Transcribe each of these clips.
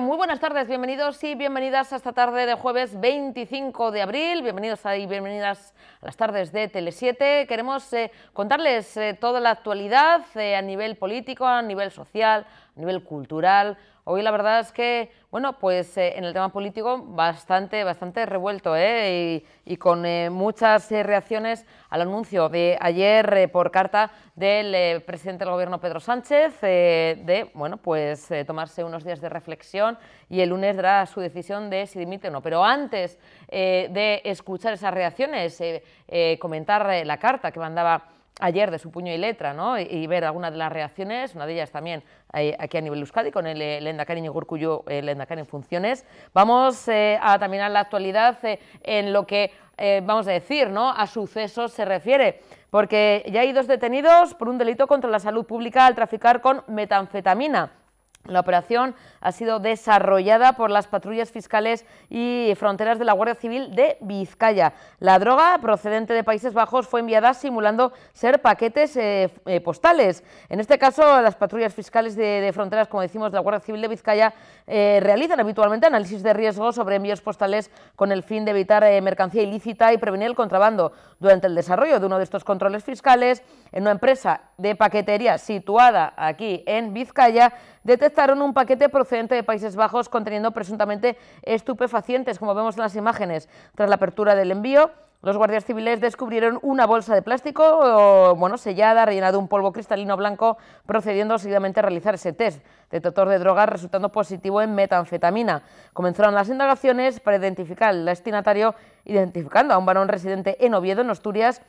muy buenas tardes, bienvenidos y bienvenidas a esta tarde de jueves 25 de abril, bienvenidos y bienvenidas a las tardes de Tele7. Queremos eh, contarles eh, toda la actualidad eh, a nivel político, a nivel social, a nivel cultural, Hoy la verdad es que, bueno, pues eh, en el tema político bastante, bastante revuelto ¿eh? y, con eh, muchas eh, reacciones al anuncio de ayer por carta del presidente del gobierno Pedro Sánchez de, bueno, pues tomarse unos días de reflexión y el lunes dará su decisión de si dimite o no. Pero antes de escuchar esas reacciones, comentar la carta que mandaba ayer de su puño y letra, ¿no? y, ver algunas de las reacciones, una de ellas también eh, aquí a nivel euskadi, con el, lenda Endacari Cuyo, el Endacari en funciones. Vamos eh, a terminar la actualidad eh, en lo que, vamos a decir, ¿no? a sucesos se refiere, porque ya hay dos detenidos por un delito contra la salud pública al traficar con metanfetamina. La operación ha sido desarrollada por las patrullas fiscales y fronteras de la Guardia Civil de Vizcaya. La droga procedente de Países Bajos fue enviada simulando ser paquetes eh, eh, postales. En este caso, las patrullas fiscales de, fronteras, como decimos, de la Guardia Civil de Vizcaya eh, realizan habitualmente análisis de riesgo sobre envíos postales con el fin de evitar mercancía ilícita y prevenir el contrabando. Durante el desarrollo de uno de estos controles fiscales, en una empresa de paquetería situada aquí en Vizcaya, detectaron un paquete procedente de Países Bajos conteniendo presuntamente estupefacientes, como vemos en las imágenes. Tras la apertura del envío, los guardias civiles descubrieron una bolsa de plástico bueno, sellada, rellenada de un polvo cristalino blanco, procediendo seguidamente a realizar ese test de detector de drogas resultando positivo en metanfetamina. Comenzaron las indagaciones para identificar al destinatario, identificando a un varón residente en Oviedo, en Asturias,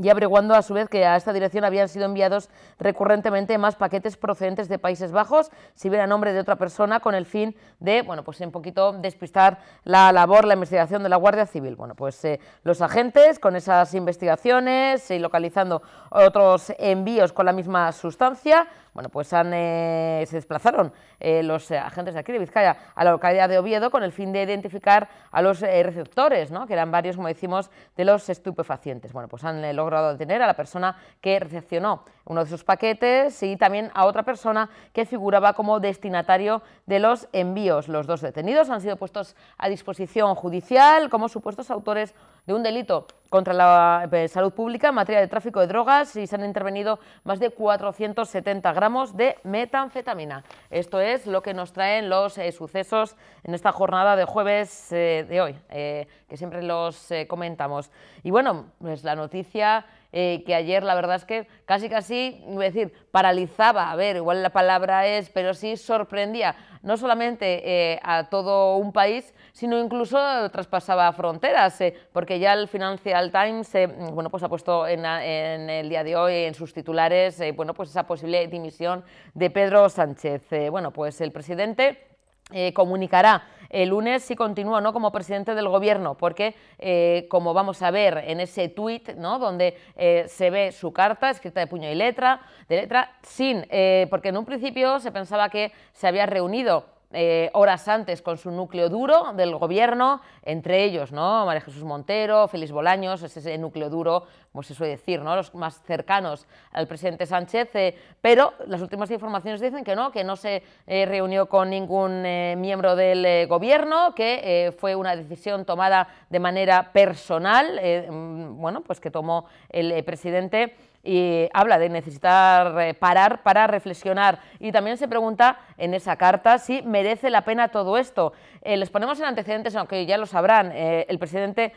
y averiguando a su vez que a esta dirección habían sido enviados recurrentemente más paquetes procedentes de Países Bajos, si bien a nombre de otra persona, con el fin de, bueno, pues un poquito despistar la labor, la investigación de la Guardia Civil. Bueno, pues eh, los agentes con esas investigaciones y localizando otros envíos con la misma sustancia, bueno, pues eh, se desplazaron eh, los eh, agentes de aquí de Vizcaya a la localidad de Oviedo con el fin de identificar a los receptores, ¿no? que eran varios, como decimos, de los estupefacientes. Bueno, pues han logrado detener a la persona que recepcionó uno de sus paquetes y también a otra persona que figuraba como destinatario de los envíos. Los dos detenidos han sido puestos a disposición judicial como supuestos autores de un delito contra la eh, salud pública en materia de tráfico de drogas y se han intervenido más de 470 gramos de metanfetamina. Esto es lo que nos traen los eh, sucesos en esta jornada de jueves eh, de hoy, que siempre los comentamos. Y bueno, pues la noticia eh, que ayer la verdad es que casi casi, a decir, paralizaba, a ver, igual la palabra es, pero sí sorprendía no solamente eh, a todo un país, sino incluso traspasaba fronteras, eh, porque ya el Financial Times bueno, pues ha puesto en, en, el día de hoy en sus titulares bueno, pues esa posible dimisión de Pedro Sánchez. bueno, pues el presidente eh, comunicará el lunes si continúa no como presidente del gobierno, porque eh, como vamos a ver en ese tuit, donde eh, se ve su carta escrita de puño y letra, de letra, sin, porque en un principio se pensaba que se había reunido eh, horas antes con su núcleo duro del gobierno, entre ellos, ¿no? María Jesús Montero, Félix Bolaños, ese núcleo duro, como se suele decir, ¿no? Los más cercanos al presidente Sánchez, eh, pero las últimas informaciones dicen que no, que no se eh, reunió con ningún miembro del gobierno, que fue una decisión tomada de manera personal, mm, bueno, pues que tomó el presidente y habla de necesitar eh, parar para reflexionar y también se pregunta en esa carta si merece la pena todo esto. Eh, les ponemos en antecedentes, aunque ya lo sabrán, eh, el presidente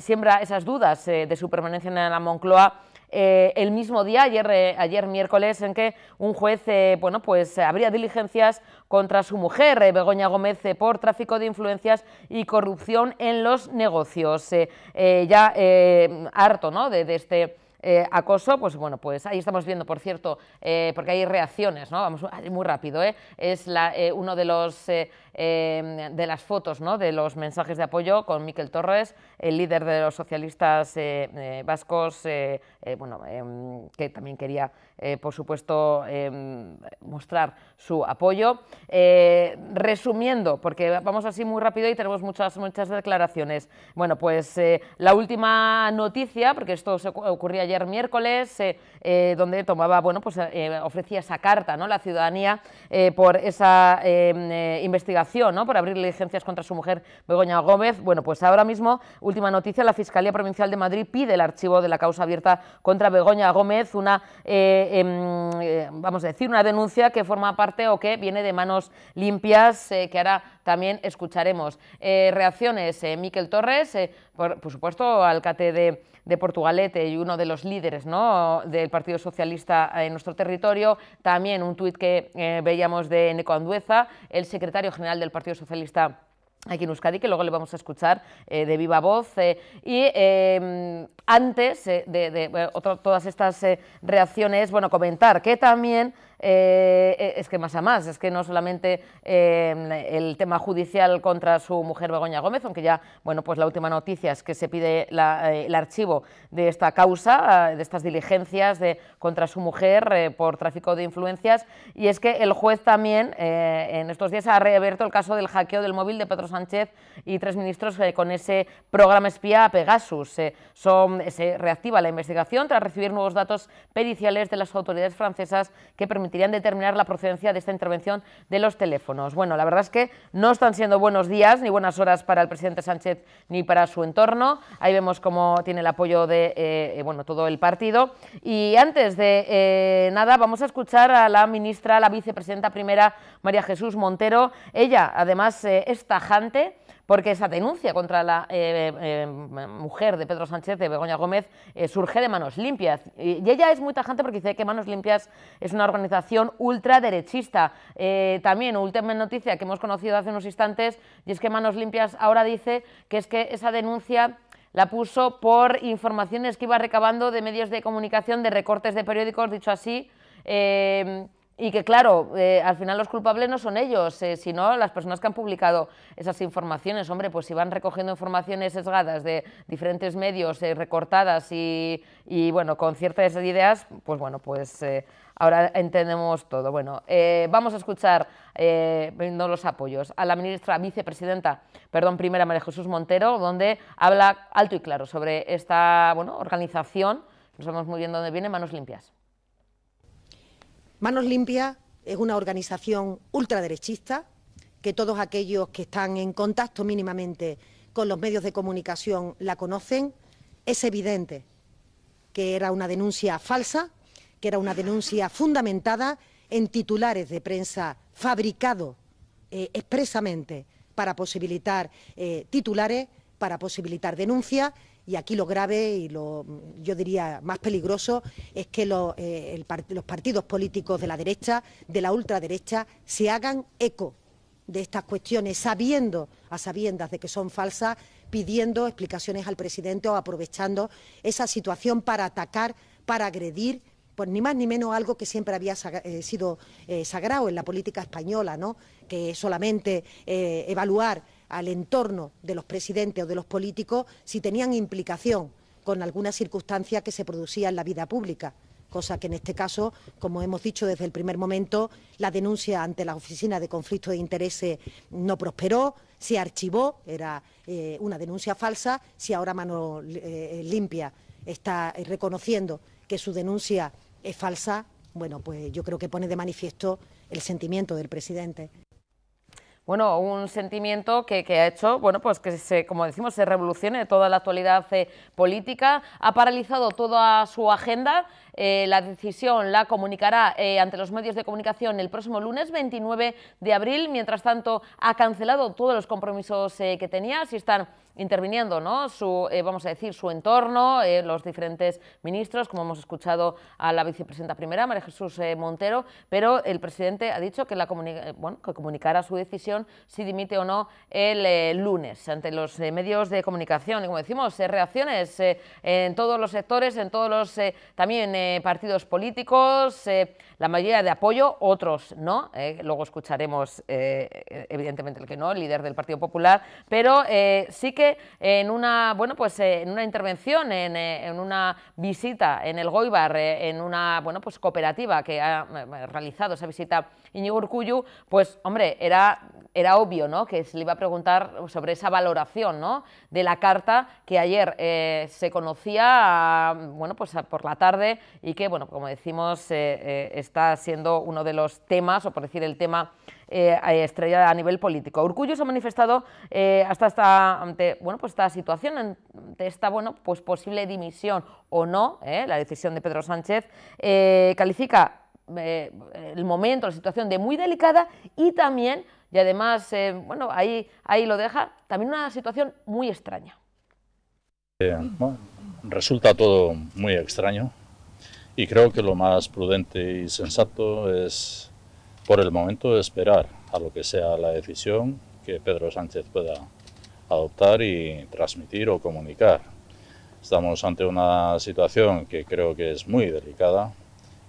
siembra esas dudas de su permanencia en la Moncloa. el mismo día, ayer, ayer miércoles, en que un juez bueno, pues, abría diligencias contra su mujer, Begoña Gómez, por tráfico de influencias y corrupción en los negocios. ya harto ¿no? de este eh, acoso, pues bueno, pues ahí estamos viendo, por cierto, eh, porque hay reacciones, ¿no? Vamos muy rápido, ¿eh? Es la, uno de los Em, de las fotos, de los mensajes de apoyo con Miquel Torres, el líder de los socialistas eh, eh, vascos, eh, bueno, em, que también quería, por supuesto, em, mostrar su apoyo. resumiendo, porque vamos así muy rápido y tenemos muchas, muchas declaraciones. Bueno, pues la última noticia, porque esto se ocurría ayer miércoles, donde tomaba, bueno, pues ofrecía esa carta, ¿no? La ciudadanía por esa investigación por abrir diligencias contra su mujer Begoña Gómez. Bueno, pues ahora mismo, última noticia, la Fiscalía Provincial de Madrid pide el archivo de la causa abierta contra Begoña Gómez, una, eh, em, eh, vamos a decir, una denuncia que forma parte o que viene de manos limpias, eh, que ahora también escucharemos. reacciones, Miquel Torres, por, supuesto, alcate de, Portugalete y uno de los líderes ¿no? del Partido Socialista en nuestro territorio. También un tuit que eh, veíamos de Neco Andueza, el secretario general del Partido Socialista aquí en Euskadi, que luego le vamos a escuchar eh, de viva voz. Eh, y em, antes de, todas estas reacciones, bueno, comentar que también eh, eh, es que más a más, es que no solamente em, el tema judicial contra su mujer Begoña Gómez, aunque ya, bueno, pues la última noticia es que se pide la, eh, el archivo de esta causa, de estas diligencias de, contra su mujer por tráfico de influencias, y es que el juez también en estos días ha reabierto el caso del hackeo del móvil de Pedro Sánchez y tres ministros con ese programa espía Pegasus. son, se reactiva la investigación tras recibir nuevos datos periciales de las autoridades francesas que permiten permitirían determinar la procedencia de esta intervención de los teléfonos. Bueno, la verdad es que no están siendo buenos días ni buenas horas para el presidente Sánchez ni para su entorno. Ahí vemos cómo tiene el apoyo de eh, bueno, todo el partido. Y antes de eh, nada, vamos a escuchar a la ministra, la vicepresidenta primera, María Jesús Montero. Ella, además, eh, es tajante porque esa denuncia contra la eh, eh, em, mujer de Pedro Sánchez, de Begoña Gómez, eh, surge de Manos Limpias. Y ella es muy tajante porque dice que Manos Limpias es una organización ultraderechista. también, última noticia que hemos conocido hace unos instantes, y es que Manos Limpias ahora dice que es que esa denuncia la puso por informaciones que iba recabando de medios de comunicación, de recortes de periódicos, dicho así. Em, y que claro, eh, al final los culpables no son ellos, eh, sino las personas que han publicado esas informaciones. Hombre, pues si van recogiendo informaciones sesgadas de diferentes medios, eh, recortadas y, y, bueno, con ciertas ideas, pues bueno, pues ahora entendemos todo. Bueno, vamos a escuchar, viendo los apoyos, a la ministra vicepresidenta, perdón, primera María Jesús Montero, donde habla alto y claro sobre esta, bueno, organización, no sabemos muy bien dónde viene, manos limpias. Manos Limpias es una organización ultraderechista que todos aquellos que están en contacto mínimamente con los medios de comunicación la conocen. Es evidente que era una denuncia falsa, que era una denuncia fundamentada en titulares de prensa fabricados eh, expresamente para posibilitar eh, titulares, para posibilitar denuncias y aquí lo grave y lo, mm, yo diría, más peligroso es que eh, los, partidos políticos de la derecha, de la ultraderecha, se hagan eco de estas cuestiones, sabiendo, a sabiendas de que son falsas, pidiendo explicaciones al presidente o aprovechando esa situación para atacar, para agredir, pues ni más ni menos algo que siempre había eh, sido eh, sagrado en la política española, ¿no? que solamente evaluar al entorno de los presidentes o de los políticos si tenían implicación con alguna circunstancia que se producía en la vida pública cosa que en este caso, como hemos dicho desde el primer momento, la denuncia ante la Oficina de Conflictos de Intereses no prosperó, se archivó, era eh, una denuncia falsa, si ahora mano eh, limpia está reconociendo que su denuncia es falsa, bueno, pues yo creo que pone de manifiesto el sentimiento del presidente bueno, un sentimiento que, ha hecho, bueno, pues que se, como decimos, se revolucione toda la actualidad eh, política, ha paralizado toda su agenda, eh, la decisión la comunicará eh, ante los medios de comunicación el próximo lunes 29 de abril, mientras tanto ha cancelado todos los compromisos que tenía, si están interviniendo, ¿no? Su, eh, vamos a decir, su entorno, eh, los diferentes ministros, como hemos escuchado a la vicepresidenta primera, María Jesús eh, Montero, pero el presidente ha dicho que, la bueno, que comunicará su decisión si dimite o no el lunes ante los medios de comunicación. Y como decimos, reacciones en todos los sectores, en todos los también partidos políticos, la mayoría de apoyo, otros no. luego escucharemos, evidentemente, el que no, el líder del Partido Popular, pero sí que en una, bueno, pues, eh, en una intervención, eh, en, una visita en el Goibar, eh, en una bueno, pues, cooperativa que ha realizado esa visita Iñigo Urcuyu, pues hombre, era, obvio que se le iba a preguntar sobre esa valoración de la carta que ayer se conocía pues por la tarde y que, bueno, como decimos, está siendo uno de los temas, o por decir el tema eh, eh estrellada a nivel político. Urcullu se ha manifestado eh, hasta esta, ante bueno, pues esta situación, ante esta bueno, pues posible dimisión o no, eh, la decisión de Pedro Sánchez, califica el momento, la situación de muy delicada y también, y además, bueno, ahí, ahí lo deja, también una situación muy extraña. resulta todo muy extraño y creo que lo más prudente y sensato es por el momento de esperar a lo que sea la decisión que Pedro Sánchez pueda adoptar y transmitir o comunicar. Estamos ante una situación que creo que es muy delicada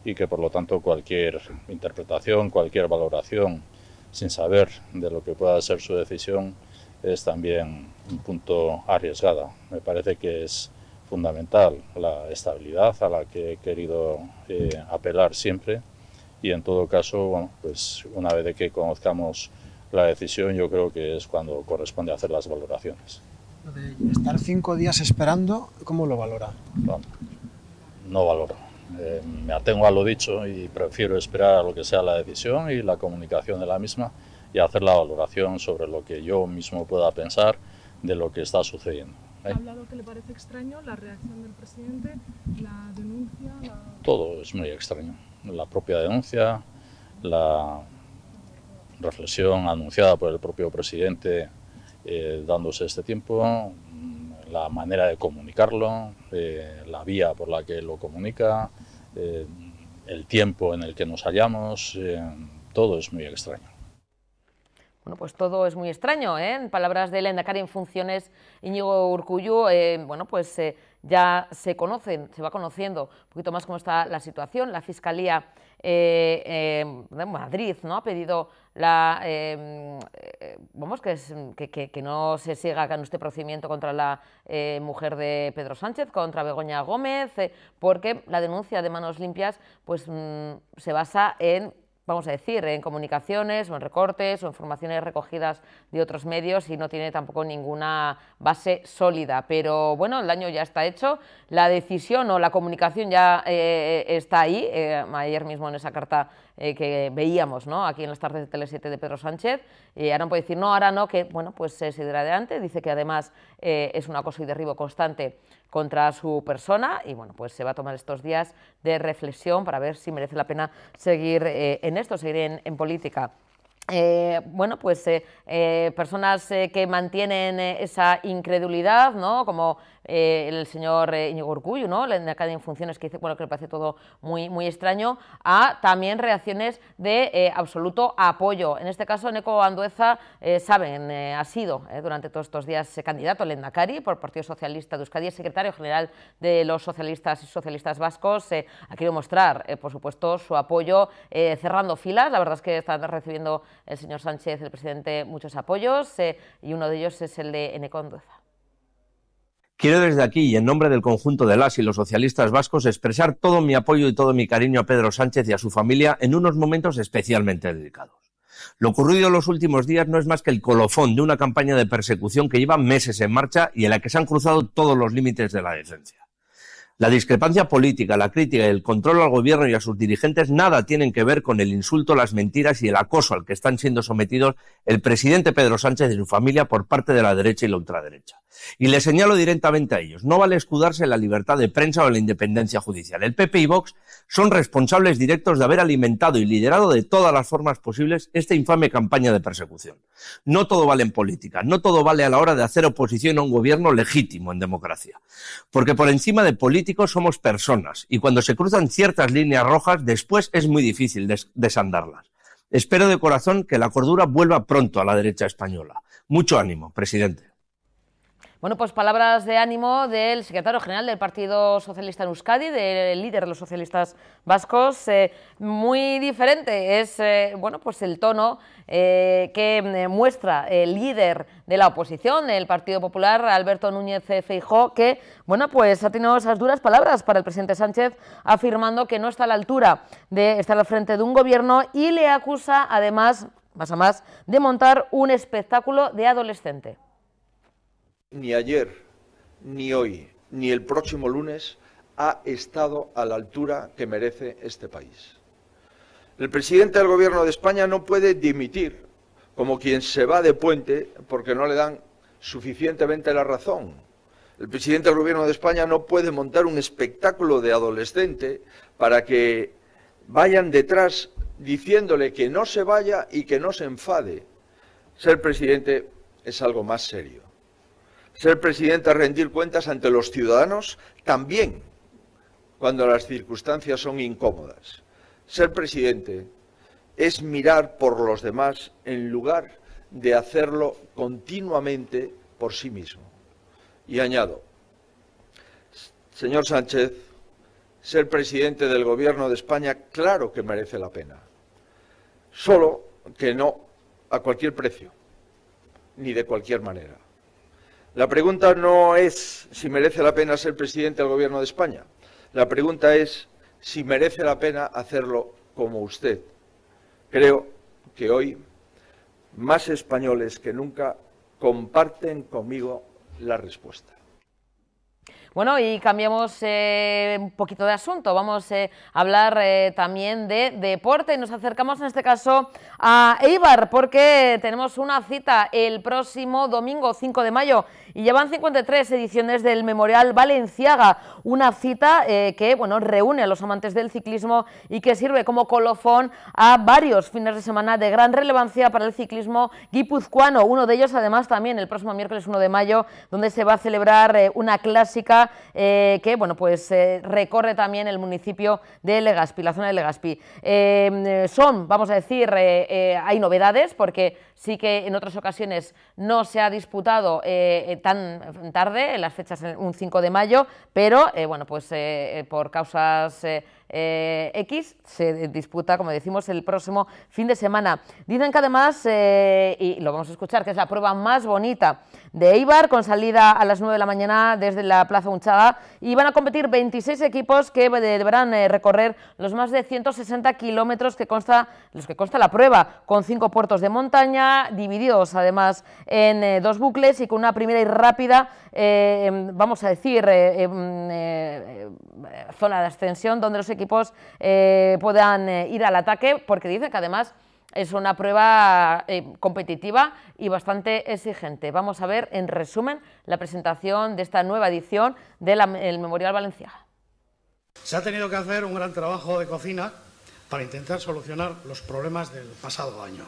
y que por lo tanto cualquier interpretación, cualquier valoración sin saber de lo que pueda ser su decisión es también un punto arriesgada. Me parece que es fundamental la estabilidad a la que he querido eh, apelar siempre y en todo caso, bueno, pues una vez de que conozcamos la decisión, yo creo que es cuando corresponde hacer las valoraciones. De estar cinco días esperando, ¿cómo lo valora? no valoro. Eh, me atengo a lo dicho y prefiero esperar a lo que sea la decisión y la comunicación de la misma y hacer la valoración sobre lo que yo mismo pueda pensar de lo que está sucediendo. ¿eh? ¿Ha hablado que le parece extraño la reacción del presidente, la denuncia? Todo es muy extraño la propia denuncia, la reflexión anunciada por el propio presidente eh, dándose este tiempo, mm, la manera de comunicarlo, eh, la vía por la que lo comunica, eh, el tiempo en el que nos hallamos, todo es muy extraño. Bueno, pues todo es muy extraño, En palabras de Lendakari en funciones, Íñigo Urcuyo, bueno, pues ya se conocen, se va conociendo un poquito más cómo está la situación. La Fiscalía eh, eh, de Madrid ¿no? ha pedido la, em, eh, vamos, que, no se siga con este procedimiento contra la mujer de Pedro Sánchez, contra Begoña Gómez, porque la denuncia de manos limpias pues, mm, se basa en vamos a decir, en comunicaciones o en recortes o en recogidas de otros medios y no tiene tampoco ninguna base sólida. Pero bueno, el daño ya está hecho, la decisión o la comunicación ya eh, eh, está ahí, eh, ayer mismo en esa carta eh, que veíamos ¿no? aquí en las tardes de Tele7 de Pedro Sánchez, y ahora no puede decir no, ahora no, que bueno, pues se irá adelante, dice que además eh, es un acoso y derribo constante contra su persona y bueno, pues se va a tomar estos días de reflexión para ver si merece la pena seguir eh, en esto, seguir en, política. bueno, pues personas que mantienen esa incredulidad, ¿no? Como eh, el señor Iñigo eh, Íñigo ¿no? la en funciones que dice bueno, que le parece todo muy, muy extraño, a también reacciones de eh, absoluto apoyo. En este caso, Neco Andueza, saben, ha sido durante todos estos días candidato al por Partido Socialista de Euskadi, secretario general de los socialistas y socialistas vascos. ha querido mostrar, por supuesto, su apoyo cerrando filas. La verdad es que están recibiendo el señor Sánchez, el presidente, muchos apoyos y uno de ellos es el de Neco Andueza. Quiero desde aquí y en nombre del conjunto de las y los socialistas vascos expresar todo mi apoyo y todo mi cariño a Pedro Sánchez y a su familia en unos momentos especialmente delicados. Lo ocurrido en los últimos días no es más que el colofón de una campaña de persecución que lleva meses en marcha y en la que se han cruzado todos los límites de la decencia. La discrepancia política, la crítica y el control al gobierno y a sus dirigentes nada tienen que ver con el insulto, las mentiras y el acoso al que están siendo sometidos el presidente Pedro Sánchez y su familia por parte de la derecha y la ultraderecha. Y le señalo directamente a ellos, no vale escudarse la libertad de prensa o la independencia judicial. El PP y Vox son responsables directos de haber alimentado y liderado de todas las formas posibles esta infame campaña de persecución. No todo vale en política, no todo vale a la hora de hacer oposición a un gobierno legítimo en democracia. Porque por encima de política, somos personas y cuando se cruzan ciertas líneas rojas después es muy difícil desandarlas. Espero de corazón que la cordura vuelva pronto a la derecha española. Mucho ánimo, presidente. Bueno, pues palabras de ánimo del secretario general del Partido Socialista en Euskadi, del líder de los socialistas vascos. Eh, muy diferente es eh, bueno, pues el tono eh, que muestra el líder de la oposición, el Partido Popular, Alberto Núñez Feijó, que bueno, pues ha tenido esas duras palabras para el presidente Sánchez, afirmando que no está a la altura de estar al frente de un gobierno y le acusa además, más a más, de montar un espectáculo de adolescente ni ayer, ni hoy, ni el próximo lunes ha estado a la altura que merece este país. El presidente del Gobierno de España no puede dimitir como quien se va de puente porque no le dan suficientemente la razón. El presidente del Gobierno de España no puede montar un espectáculo de adolescente para que vayan detrás diciéndole que no se vaya y que no se enfade. Ser presidente es algo más serio ser presidente es rendir cuentas ante los ciudadanos también, cuando las circunstancias son incómodas. Ser presidente es mirar por los demás en lugar de hacerlo continuamente por sí mismo. Y añado, señor Sánchez, ser presidente del Gobierno de España claro que merece la pena, solo que no a cualquier precio, ni de cualquier manera. La pregunta no es si merece la pena ser presidente del Gobierno de España. La pregunta es si merece la pena hacerlo como usted. Creo que hoy más españoles que nunca comparten conmigo la respuesta. Bueno, y cambiamos eh, un poquito de asunto. Vamos eh, a hablar eh, también de deporte. y Nos acercamos en este caso a Eibar porque tenemos una cita el próximo domingo 5 de mayo y llevan 53 ediciones del Memorial Valenciaga. Una cita que bueno, reúne a los amantes del ciclismo y que sirve como colofón a varios fines de semana de gran relevancia para el ciclismo guipuzcoano. Uno de ellos además también el próximo miércoles 1 de mayo donde se va a celebrar una clásica eh, que bueno, pues, eh, recorre también el municipio de Legaspi, la zona de Legaspi. Em, eh, son, vamos a decir, hay novedades porque sí que en otras ocasiones no se ha disputado tan tarde, en las fechas un 5 de mayo, pero bueno, pues por causas eh, X se disputa, como decimos, el próximo fin de semana. Dicen que además, eh, y lo vamos a escuchar, que es la prueba más bonita de Eibar, con salida a las 9 de la mañana desde la Plaza Unchada, y van a competir 26 equipos que deberán eh, recorrer los más de 160 kilómetros que consta, los que consta la prueba, con cinco puertos de montaña, divididos además en dos bucles y con una primera y rápida Em, vamos a decir, eh, em, eh, eh, zona de ascensión donde los equipos puedan ir al ataque, porque dice que además es una prueba competitiva y bastante exigente. Vamos a ver, en resumen, la presentación de esta nueva edición del Memorial Valenciano Se ha tenido que hacer un gran trabajo de cocina para intentar solucionar los problemas del pasado año.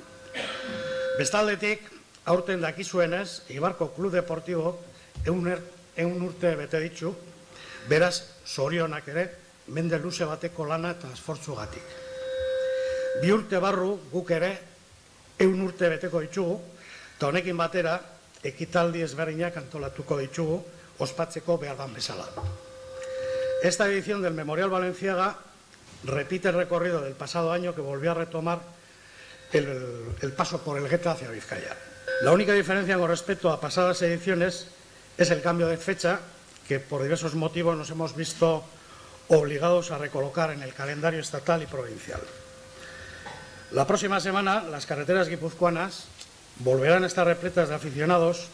Bestaldetik, aurten y Barco Club Deportivo eun er, urte bete ditzu, beraz, zorionak ere, mende luze bateko lana eta esfortzu gatik. Bi urte barru guk ere, eun urte beteko ditugu, eta honekin batera, ekitaldi ezberdinak antolatuko ditugu, ospatzeko behar dan bezala. Esta edición del Memorial Valenciaga repite el recorrido del pasado año que volvió a retomar el, el paso por el Geta hacia Vizcaya. La única diferencia con respecto a pasadas ediciones es el cambio de fecha que por diversos motivos nos hemos visto obligados a recolocar en el calendario estatal y provincial. La próxima semana las carreteras guipuzcoanas volverán a estar repletas de aficionados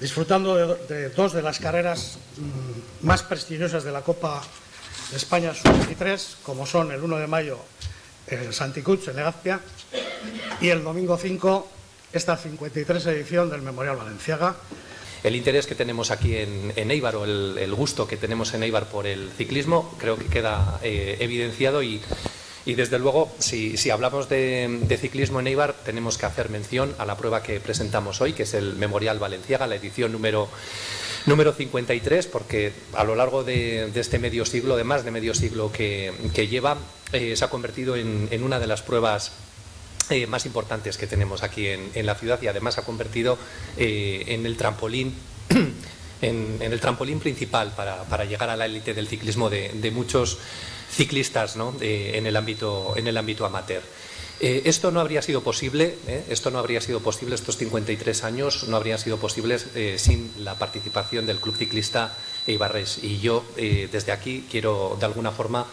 disfrutando de, dos de las carreras mm, más prestigiosas de la Copa de España Sub-23, como son el 1 de mayo el Santicuch en Legazpia y el domingo 5 esta 53 edición del Memorial Valenciaga, el interés que tenemos aquí en, Eibar o el, gusto que tenemos en Eibar por el ciclismo creo que queda eh, evidenciado y, desde luego si, hablamos de, ciclismo en Eibar tenemos que hacer mención a la prueba que presentamos hoy que es el Memorial Valenciaga, la edición número... Número 53, porque a lo largo de, este medio siglo, de más de medio siglo que, lleva, eh, se ha convertido en, en una de las pruebas más importantes que tenemos aquí en, la ciudad y además ha convertido eh, en el trampolín en, el trampolín principal para, llegar a la élite del ciclismo de, muchos ciclistas en el ámbito amateur. Eh, esto no habría sido posible, eh, esto no habría sido posible, estos 53 años no habrían sido posibles eh, sin la participación del Club Ciclista Ibarres. Y yo desde aquí quiero de alguna forma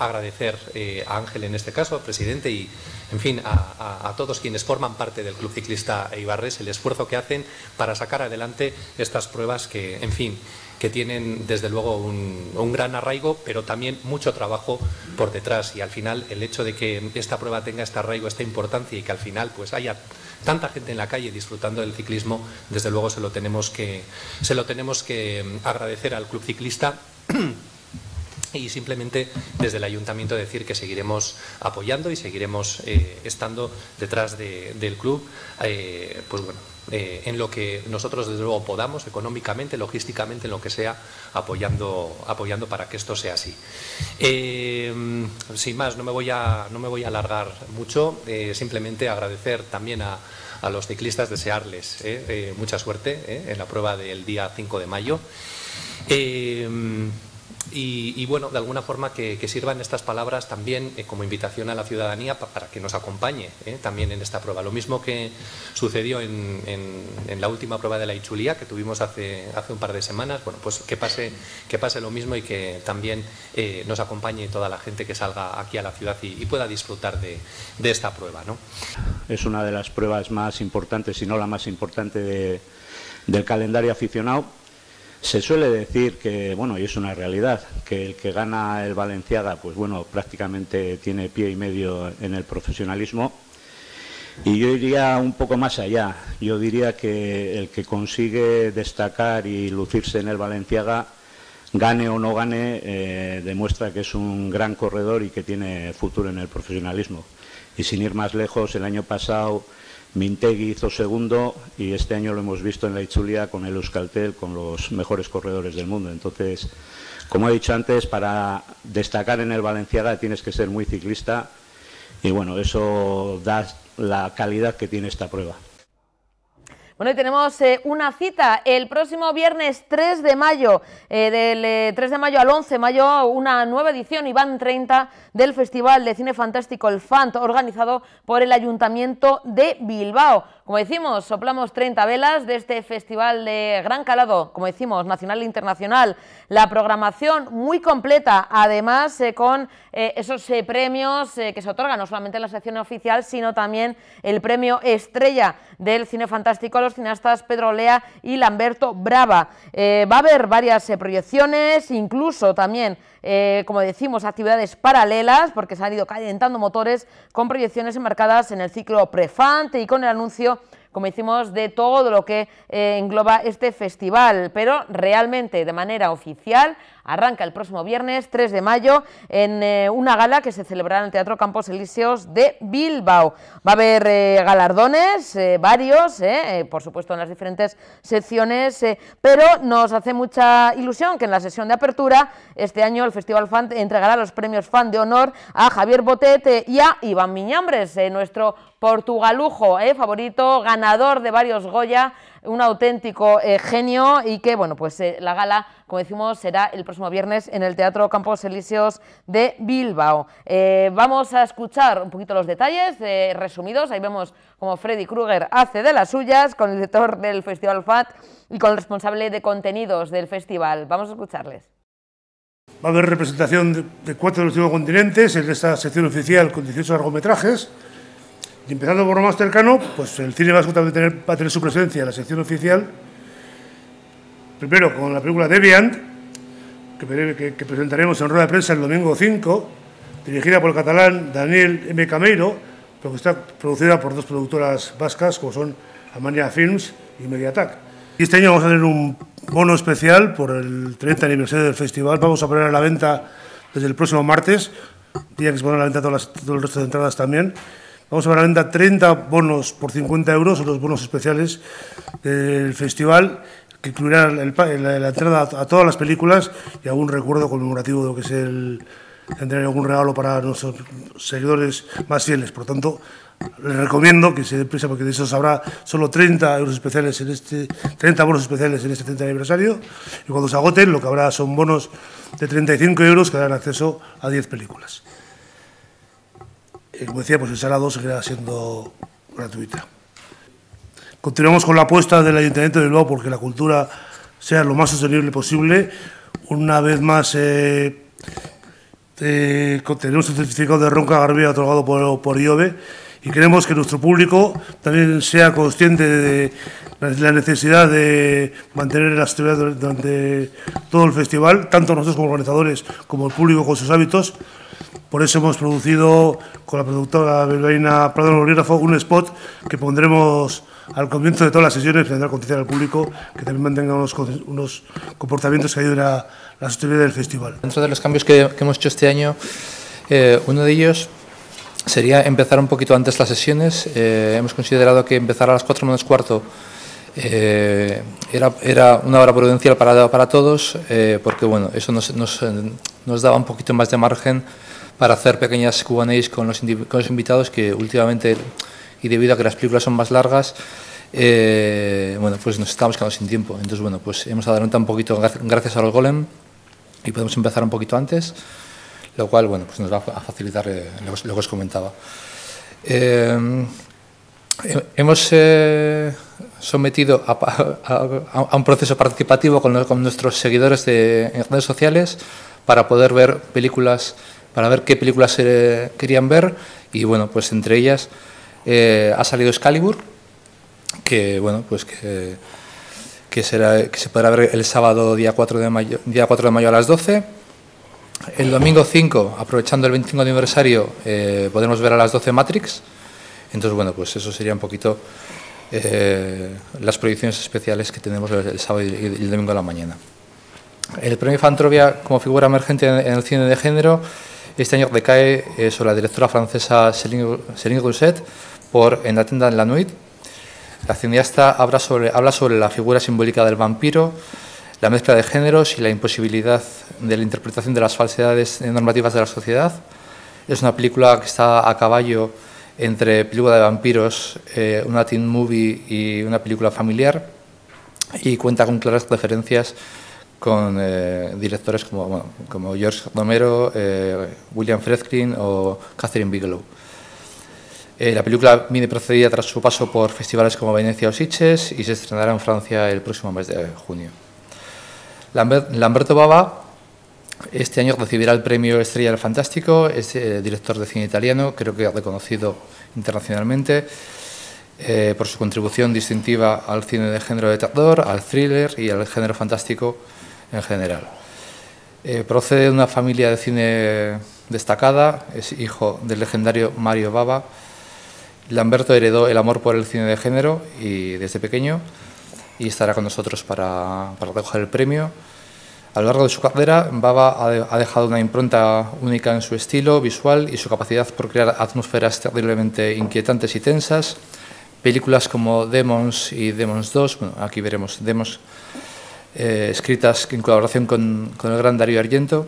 agradecer a Ángel en este caso, al presidente y en fin a, todos quienes forman parte del Club Ciclista Ibarres el esfuerzo que hacen para sacar adelante estas pruebas que en fin que tienen desde luego un, gran arraigo, pero también mucho trabajo por detrás. Y al final el hecho de que esta prueba tenga este arraigo, esta importancia y que al final pues haya tanta gente en la calle disfrutando del ciclismo, desde luego se lo tenemos que, se lo tenemos que mm, agradecer al Club Ciclista. y simplemente desde el ayuntamiento decir que seguiremos apoyando y seguiremos eh, estando detrás del club eh, pues bueno eh, en lo que nosotros desde luego podamos, económicamente, logísticamente, en lo que sea, apoyando, apoyando para que esto sea así. Eh, sin más, no me voy a, no me voy a alargar mucho, eh, simplemente agradecer también a, a los ciclistas, desearles mucha suerte en la prueba del día 5 de mayo. Y, bueno, de alguna forma que, sirvan estas palabras también eh, como invitación a la ciudadanía para que nos acompañe eh, también en esta prueba. Lo mismo que sucedió en, la última prueba de la Ichulía que tuvimos hace, un par de semanas, bueno, pues que pase, que pase lo mismo y que también eh, nos acompañe toda la gente que salga aquí a la ciudad y, pueda disfrutar de, esta prueba. Es una de las pruebas más importantes, si no la más importante del calendario aficionado se suele decir que, bueno, y es una realidad, que el que gana el Valenciaga, pues bueno, prácticamente tiene pie y medio en el profesionalismo. Y yo iría un poco más allá. Yo diría que el que consigue destacar y lucirse en el Valenciaga, gane o no gane, eh, demuestra que es un gran corredor y que tiene futuro en el profesionalismo. Y sin ir más lejos, el año pasado Mintegui hizo segundo y este año lo hemos visto en la Ichulia con el Euskaltel, con los mejores corredores del mundo. Entonces, como he dicho antes, para destacar en el Valenciaga tienes que ser muy ciclista y bueno, eso da la calidad que tiene esta prueba. Bueno, y tenemos eh, una cita el próximo viernes 3 de mayo, eh, del 3 eh, de mayo al 11 de mayo, una nueva edición, Iván 30, del Festival de Cine Fantástico, el FANT, organizado por el Ayuntamiento de Bilbao. Como decimos, soplamos 30 velas de este festival de gran calado, como decimos, nacional e internacional. La programación muy completa, además eh, con eh, esos eh, premios que se otorgan, no solamente en la sección oficial, sino también el premio estrella del cine fantástico a los cineastas Pedro Lea y Lamberto Brava. va a haber varias proyecciones, incluso también, como decimos, actividades paralelas, porque se han ido calentando motores con proyecciones enmarcadas en el ciclo Prefante y con el anuncio como hicimos de todo lo que eh, engloba este festival, pero realmente de manera oficial Arranca el próximo viernes 3 de mayo en eh, una gala que se celebrará en el Teatro Campos Elíseos de Bilbao. Va a haber eh, galardones, eh, varios, por supuesto en las diferentes secciones, pero nos hace mucha ilusión que en la sesión de apertura este año el Festival Fan entregará los premios Fan de Honor a Javier Botet y a Iván Miñambres, nuestro portugalujo, favorito, ganador de varios Goya un auténtico eh, genio y que, bueno, pues eh, la gala, como decimos, será el próximo viernes en el Teatro Campos Elíseos de Bilbao. Eh, vamos a escuchar un poquito los detalles resumidos. Ahí vemos como Freddy Krueger hace de las suyas con el director del Festival FAT y con el responsable de contenidos del festival. Vamos a escucharles. Va a haber representación de, de cuatro de los cinco continentes en esta sección oficial con 18 largometrajes y empezando por lo más cercano, pues el cine vasco va a tener su presencia en la sección oficial. Primero con la película Deviant, que, presentaremos en rueda de prensa el domingo 5, dirigida por el catalán Daniel M. Cameiro, pero que está producida por dos productoras vascas, como son Amania Films y Mediatac Y este año vamos a tener un bono especial por el 30 aniversario del festival. Vamos a poner a la venta desde el próximo martes, día que se ponen a la venta las, todo el resto de entradas también. Vamos a ver a la venta 30 bonos por 50 euros, son los bonos especiales del festival, que incluirán la, entrada a, todas las películas y algún recuerdo conmemorativo de lo que es el. tendrán algún regalo para nuestros seguidores más fieles. Por tanto, les recomiendo que se den prisa porque de esos habrá solo 30 especiales en este 30 bonos especiales en este 30 aniversario y cuando se agoten lo que habrá son bonos de 35 euros que darán acceso a 10 películas. Eh, como decía, pues en sala 2 seguirá siendo gratuita. Continuamos con la apuesta del Ayuntamiento de Bilbao porque la cultura sea lo más sostenible posible. Una vez más, eh, tenemos un certificado de ronca garbía otorgado por, por IOBE y queremos que nuestro público también sea consciente de la necesidad de mantener la actividad durante todo el festival, tanto nosotros como organizadores como el público con sus hábitos. Por eso hemos producido con la productora Belvaina Prado Bolígrafo un spot que pondremos al comienzo de todas las sesiones, para concienciar al público que también mantenga unos, comportamientos que ayuden a la sostenibilidad del festival. Dentro de los cambios que, hemos hecho este año, eh, uno de ellos sería empezar un poquito antes las sesiones. Eh, hemos considerado que empezar a las cuatro menos cuarto eh, era, era, una hora prudencial para, para todos, porque bueno, eso nos, nos daba un poquito más de margen para hacer pequeñas Q&As con los, invitados que últimamente, y debido a que las películas son más largas, eh, bueno, pues nos estamos quedando sin tiempo. Entonces, bueno, pues hemos adelantado un poquito gracias a los Golem y podemos empezar un poquito antes, lo cual, bueno, pues nos va a facilitar eh, lo, que os comentaba. Eh, hemos sometido a, un proceso participativo con, nuestros seguidores de, en redes sociales para poder ver películas para ver qué películas eh, querían ver y bueno, pues entre ellas eh, ha salido Excalibur, que bueno, pues que, será, que se podrá ver el sábado día 4 de mayo, día 4 de mayo a las 12. El domingo 5, aprovechando el 25 aniversario, eh, podemos ver a las 12 Matrix. Entonces, bueno, pues eso sería un poquito las proyecciones especiales que tenemos el, sábado y el domingo a la mañana. El premio Fantrovia como figura emergente en el cine de género este año recae eh, sobre la directora francesa Céline Rousset por En la tienda en la nuit. La cineasta habla sobre, habla sobre la figura simbólica del vampiro, la mezcla de géneros y la imposibilidad de la interpretación de las falsedades normativas de la sociedad. Es una película que está a caballo entre película de vampiros, eh, un Latin movie y una película familiar y cuenta con claras referencias con eh, directores como, como George Romero, eh, William Fredkin o Catherine Bigelow. Eh, la película viene procedida tras su paso por festivales como Venecia o Sitges y se estrenará en Francia el próximo mes de junio. Lamberto Bava este año recibirá el premio Estrella del Fantástico, es director de cine italiano, creo que reconocido internacionalmente. por su contribución distintiva al cine de género de terror, al thriller y al género fantástico en general. Eh, procede de una familia de cine destacada, es hijo del legendario Mario Baba. Lamberto heredó el amor por el cine de género y desde pequeño y estará con nosotros para, para recoger el premio. A lo largo de su carrera, Baba ha dejado una impronta única en su estilo visual y su capacidad por crear atmósferas terriblemente inquietantes y tensas. Películas como Demons y Demons 2, bueno, aquí veremos Demons, eh, escritas en colaboración con, el gran Darío Argento,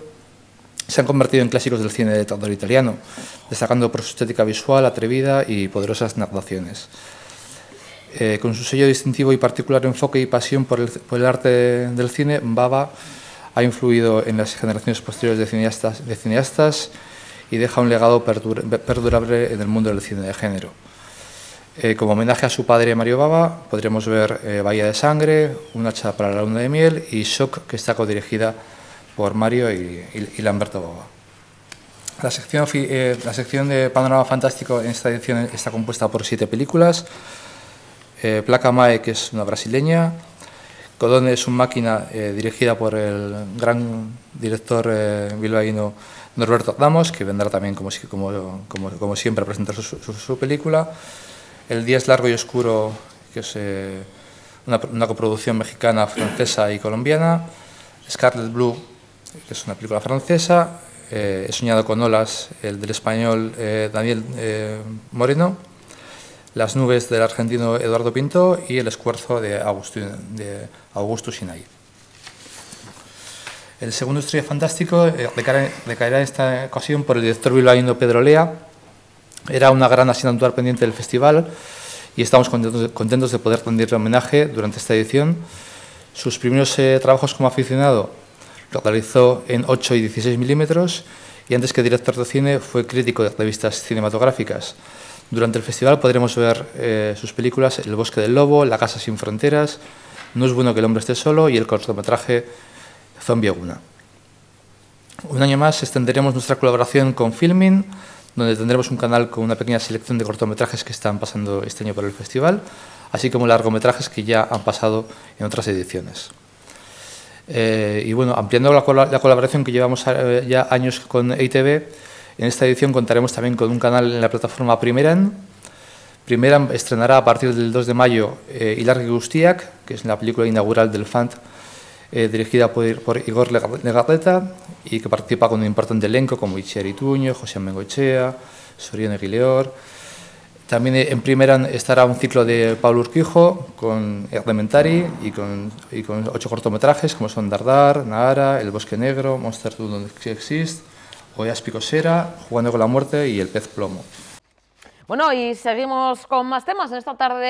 se han convertido en clásicos del cine de terror italiano, destacando por su estética visual, atrevida y poderosas narraciones. Eh, con su sello distintivo y particular enfoque y pasión por el, arte del cine, Baba ha influido en las generaciones posteriores de cineastas, de cineastas y deja un legado perdurable en el mundo del cine de género. Eh, como homenaje a su padre Mario Baba, podremos ver eh, Bahía de Sangre, Un hacha para la luna de miel y Shock, que está codirigida por Mario y, Lamberto Baba. La sección, eh, la sección, de Panorama Fantástico en esta edición está compuesta por siete películas. Placa Mae, que es una brasileña. Codone es una máquina dirigida por el gran director bilbaíno Norberto Damos, que vendrá también, como, siempre, a presentar su, su película. El día es largo y oscuro, que es una, coproducción mexicana, francesa y colombiana. Scarlet Blue, que es una película francesa. Eh, he soñado con olas, el del español eh, Daniel eh, Moreno. Las nubes del argentino Eduardo Pinto y El escuerzo de, Augusto Sinaí. El segundo estrella fantástico recaerá en esta ocasión por el director bilbaíno Pedro Lea, era una gran asignatura pendiente del festival y estamos contentos, de poder rendirle homenaje durante esta edición. Sus primeros eh, trabajos como aficionado lo realizó en 8 y 16 milímetros y antes que director de cine fue crítico de revistas cinematográficas. Durante el festival podremos ver eh, sus películas El bosque del lobo, La casa sin fronteras, No es bueno que el hombre esté solo y el cortometraje Zombie Aguna. Un año más extenderemos nuestra colaboración con Filmin, donde tendremos un canal con una pequeña selección de cortometrajes que están pasando este año por el festival, así como largometrajes que ya han pasado en otras ediciones. Eh, y bueno, ampliando la, colaboración que llevamos eh, ya años con EITB, en esta edición contaremos también con un canal en la plataforma Primeran. Primeran estrenará a partir del 2 de mayo eh, Ilargi Gustiak, que es la película inaugural del FANT eh, dirigida por, Igor Legarreta y que participa con un importante elenco como Itxer Tuño, José Mengochea, Soriano Aguileor. También eh, en primera estará un ciclo de Pablo Urquijo con Elementary y con, y con ocho cortometrajes como son Dardar, Nahara, El Bosque Negro, Monster donde Exist, ...Hoyas Picosera, Jugando con la Muerte y El Pez Plomo. Bueno, y seguimos con más temas en esta tarde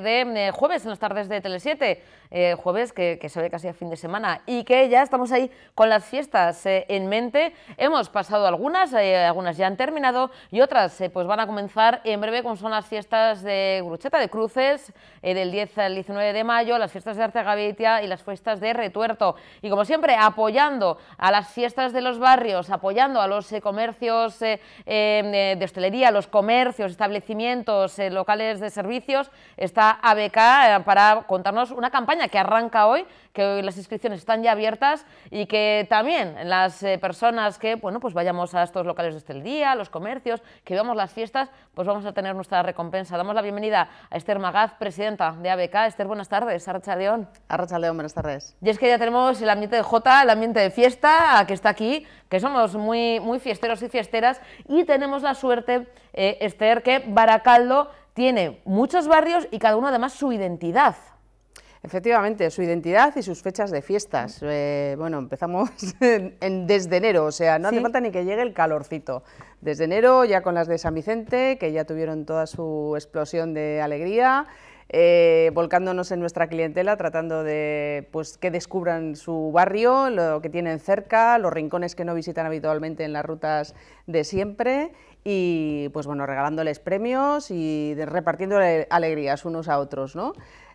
de eh, jueves, en las tardes de Tele7. Eh, jueves, que, se ve casi a fin de semana, y que ya estamos ahí con las fiestas eh, en mente. Hemos pasado algunas, eh, algunas ya han terminado, y otras pues van a comenzar en breve, como son las fiestas de Grucheta de Cruces, del 10 al 19 de mayo, las fiestas de Arte Artegavitia y las fiestas de Retuerto. Y como siempre, apoyando a las fiestas de los barrios, apoyando a los comercios em, de hostelería, los comercios, establecimientos, locales de servicios, está ABK para contarnos una campaña que arranca hoy, que hoy las inscripciones están ya abiertas y que también las eh, personas que bueno, pues vayamos a estos locales desde el día, los comercios, que veamos las fiestas, pues vamos a tener nuestra recompensa. Damos la bienvenida a Esther Magaz, presidenta de ABK. Esther, buenas tardes. Arracha León. Arracha León, buenas tardes. Y es que ya tenemos el ambiente de Jota, el ambiente de fiesta que está aquí, que somos muy, muy fiesteros y fiesteras y tenemos la suerte, eh, Esther, que Baracaldo tiene muchos barrios y cada uno además su identidad. Efectivamente, su identidad y sus fechas de fiestas. Eh, bueno, empezamos en, desde enero, o sea, no hace falta ni que llegue el calorcito. Desde enero, ya con las de San Vicente, que ya tuvieron toda su explosión de alegría, eh, volcándonos en nuestra clientela, tratando de pues, que descubran su barrio, lo que tienen cerca, los rincones que no visitan habitualmente en las rutas de siempre y pues bueno, regalándoles premios y repartiendo alegrías unos a otros, ¿no?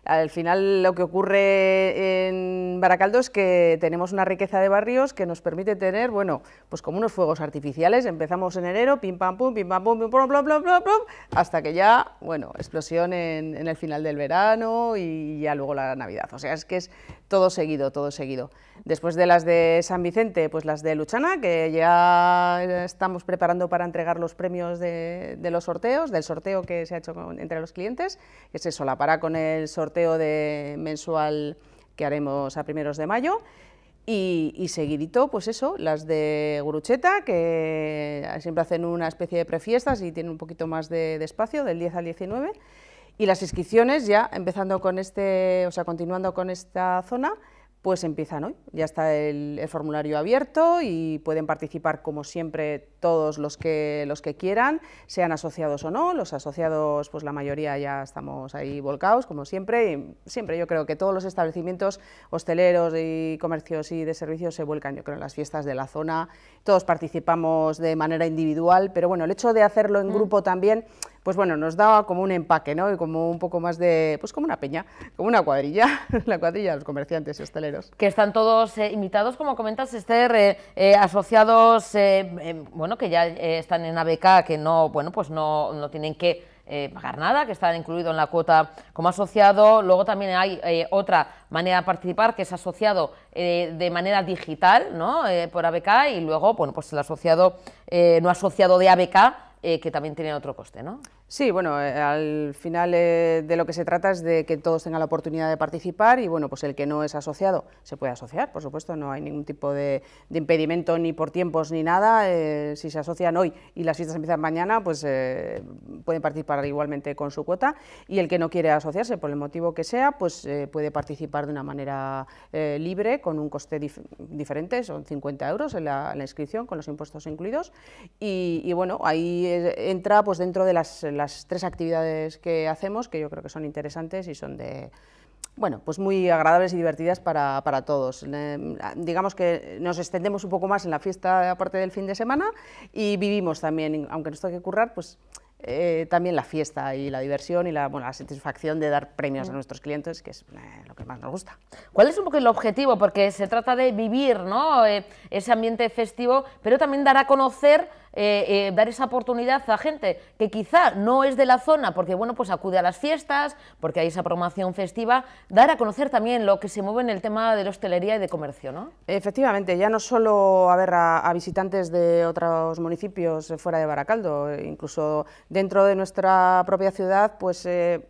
Al final lo que ocurre en Baracaldo es que tenemos una riqueza de barrios que nos permite tener, bueno, pues como unos fuegos artificiales, empezamos en enero, pim pam pum, pim pam pum, pim pam pum, pum, pum, pum, hasta que ya, bueno, explosión en, en el final del verano y ya luego la Navidad. O sea, es que es, todo seguido, todo seguido. Después de las de San Vicente, pues las de Luchana, que ya estamos preparando para entregar los premios de, los sorteos, del sorteo que se ha hecho entre los clientes, que se solapará con el sorteo de mensual que haremos a primeros de mayo. Y, seguidito, pues eso, las de Gurucheta, que siempre hacen una especie de prefiestas y tienen un poquito más de espacio, del 10 al 19. Y las inscripciones ya, empezando con este, o sea, continuando con esta zona, pues empiezan hoy. Ya está el, formulario abierto y pueden participar, como siempre, todos los que, los que quieran, sean asociados o no. Los asociados, pues la mayoría ya estamos ahí volcados, como siempre. Y siempre yo creo que todos los establecimientos hosteleros y comercios y de servicios se vuelcan, yo creo, en las fiestas de la zona. Todos participamos de manera individual, pero bueno, el hecho de hacerlo en mm. grupo también pues bueno, nos daba como un empaque, ¿no? Y como un poco más de, pues como una peña, como una cuadrilla, la cuadrilla de los comerciantes y hosteleros. Que están todos eh, invitados, como comentas, Esther, eh, eh, asociados, bueno, que ya están en ABK, que no, bueno, pues no, no tienen que pagar nada, que están incluidos en la cuota como asociado. Luego también hay otra manera de participar, que es asociado de manera digital, ¿no? por ABK, y luego, bueno, pues el asociado, no asociado de ABK, que también tiene otro coste, ¿no? Sí, bueno, eh, al final eh, de lo que se trata es de que todos tengan la oportunidad de participar y bueno, pues el que no es asociado se puede asociar, por supuesto, no hay ningún tipo de, impedimento ni por tiempos ni nada. Eh, si se asocian hoy y las fiestas empiezan mañana, pues pueden participar igualmente con su cuota y el que no quiere asociarse por el motivo que sea, pues puede participar de una manera libre con un coste diferente, son 50 euros en la, inscripción con los impuestos incluidos y, y bueno, ahí entra pues dentro de las las tres actividades que hacemos, que yo creo que son interesantes y son de, bueno, pues muy agradables y divertidas para, para todos. Eh, digamos que nos extendemos un poco más en la fiesta, aparte del fin de semana, y vivimos también, aunque nos toque currar, pues eh, también la fiesta y la diversión y la, bueno, la satisfacción de dar premios a nuestros clientes, que es eh, lo que más nos gusta. ¿Cuál es un poco el objetivo? Porque se trata de vivir ¿no? ese ambiente festivo, pero también dar a conocer eh, eh, dar esa oportunidad a gente que quizá no es de la zona, porque bueno, pues acude a las fiestas, porque hay esa promoción festiva, dar a conocer también lo que se mueve en el tema de la hostelería y de comercio, ¿no? Efectivamente, ya no solo a ver a, visitantes de otros municipios fuera de Baracaldo, incluso dentro de nuestra propia ciudad, pues... Eh,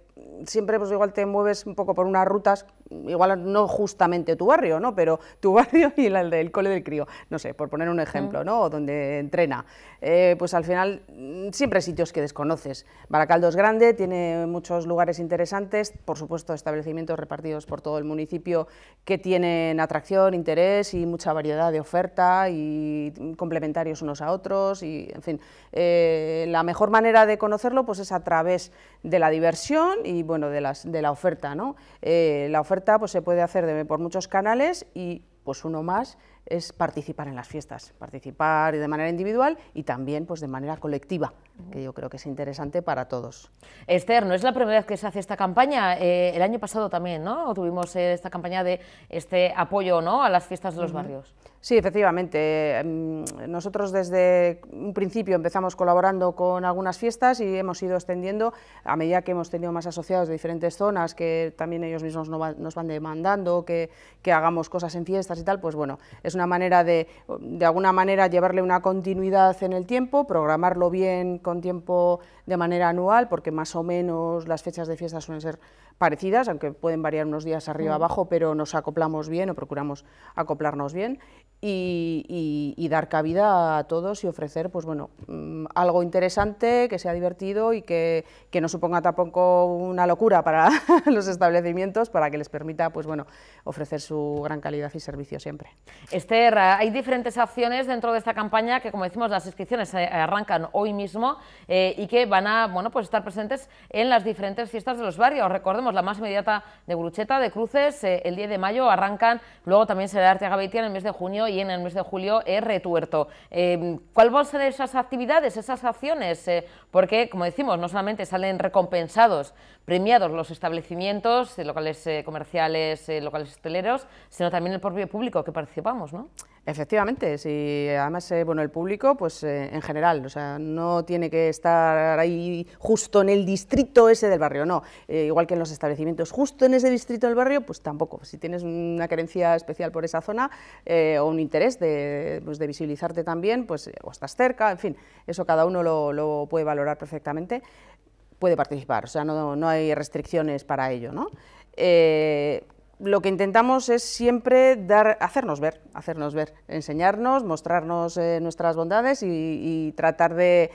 siempre pues igual te mueves un poco por unas rutas, igual no justamente tu barrio, ¿no? Pero tu barrio y el del cole del crío, no sé, por poner un ejemplo, mm. ¿no? O donde entrena. Eh, pues al final mm, siempre sitios que desconoces. Baracaldo es grande, tiene muchos lugares interesantes, por supuesto establecimientos repartidos por todo el municipio que tienen atracción, interés y mucha variedad de oferta y complementarios unos a otros y, en fin, eh, la mejor manera de conocerlo pues es a través de la diversión y bueno, de, las, de la oferta. ¿no? Eh, la oferta pues, se puede hacer por muchos canales y pues uno más es participar en las fiestas, participar de manera individual y también pues de manera colectiva, que yo creo que es interesante para todos. Esther, no es la primera vez que se hace esta campaña, eh, el año pasado también, ¿no? Tuvimos eh, esta campaña de este apoyo, ¿no? A las fiestas de los barrios. Sí, efectivamente. Em, nosotros desde un principio empezamos colaborando con algunas fiestas y hemos ido extendiendo a medida que hemos tenido más asociados de diferentes zonas que también ellos mismos nos van demandando, que, que hagamos cosas en fiestas y tal, pues bueno, es una manera de, de alguna manera, llevarle una continuidad en el tiempo, programarlo bien con tiempo de manera anual, porque más o menos las fechas de fiesta suelen ser parecidas, aunque pueden variar unos días arriba mm. abajo, pero nos acoplamos bien o procuramos acoplarnos bien y, dar cabida a todos y ofrecer pues bueno, mm, algo interesante, que sea divertido y que, no suponga tampoco una locura para los establecimientos, para que les permita pues bueno, ofrecer su gran calidad y servicio siempre. Esther, hay diferentes acciones dentro de esta campaña que, como decimos, las inscripciones eh, arrancan hoy mismo eh, y que van a bueno, pues estar presentes en las diferentes fiestas de los barrios. Recordemos, la más inmediata de Brucheta, de Cruces, eh, el 10 de mayo arrancan, luego también será Arte Beitia en el mes de junio y en el mes de julio es eh, Retuerto. Em, ¿Cuál ¿Cuáles van a ser esas actividades, esas acciones? Eh, porque, como decimos, no solamente salen recompensados, premiados los establecimientos, locales comerciales, locales hosteleros, sino también el propio público que participamos, ¿no? Efectivamente, si además eh, bueno, el público, pues eh, en general, o sea, no tiene que estar ahí justo en el distrito ese del barrio, no. Eh, igual que en los establecimientos, justo en ese distrito del barrio, pues tampoco. Si tienes una carencia especial por esa zona o un interés de, pues, de visibilizarte también, pues o estás cerca, en fin, eso cada uno lo, puede valorar perfectamente, puede participar, o sea, no, no hay restricciones para ello, ¿no? lo que intentamos es siempre dar, hacernos ver, hacernos ver, enseñarnos, mostrarnos eh, nuestras bondades y, tratar de,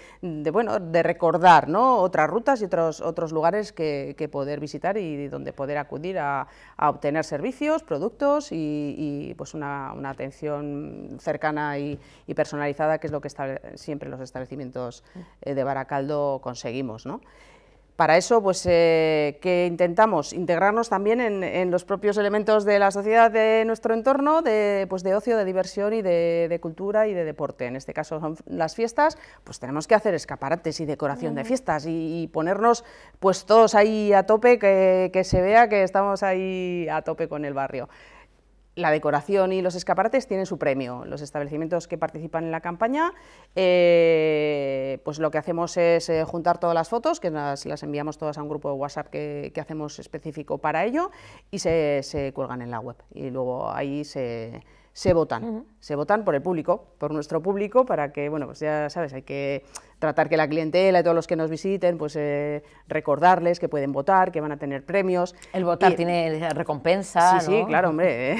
bueno, de recordar ¿no? otras rutas y otros, otros lugares que, poder visitar y donde poder acudir a, obtener servicios, productos y, pues una, atención cercana y, personalizada, que es lo que siempre los establecimientos eh, de Baracaldo conseguimos. Para eso, pues, eh, que intentamos integrarnos también en, los propios elementos de la sociedad de nuestro entorno, de, pues, de ocio, de diversión y de, cultura y de deporte. En este caso son las fiestas, pues tenemos que hacer escaparates y decoración de fiestas y, ponernos pues todos ahí a tope, que se vea que estamos ahí a tope con el barrio la decoración y los escaparates tienen su premio. Los establecimientos que participan en la campaña, eh, pues lo que hacemos es eh, juntar todas las fotos, que las, enviamos todas a un grupo de WhatsApp que, hacemos específico para ello, y se, cuelgan en la web. Y luego ahí se, se votan. Se votan por el público, por nuestro público, para que, bueno, pues ya sabes, hay que tratar que la clientela y todos los que nos visiten, pues eh, recordarles que pueden votar, que van a tener premios. El votar tiene eh, recompensa. Sí, sí, claro, hombre. ¿eh?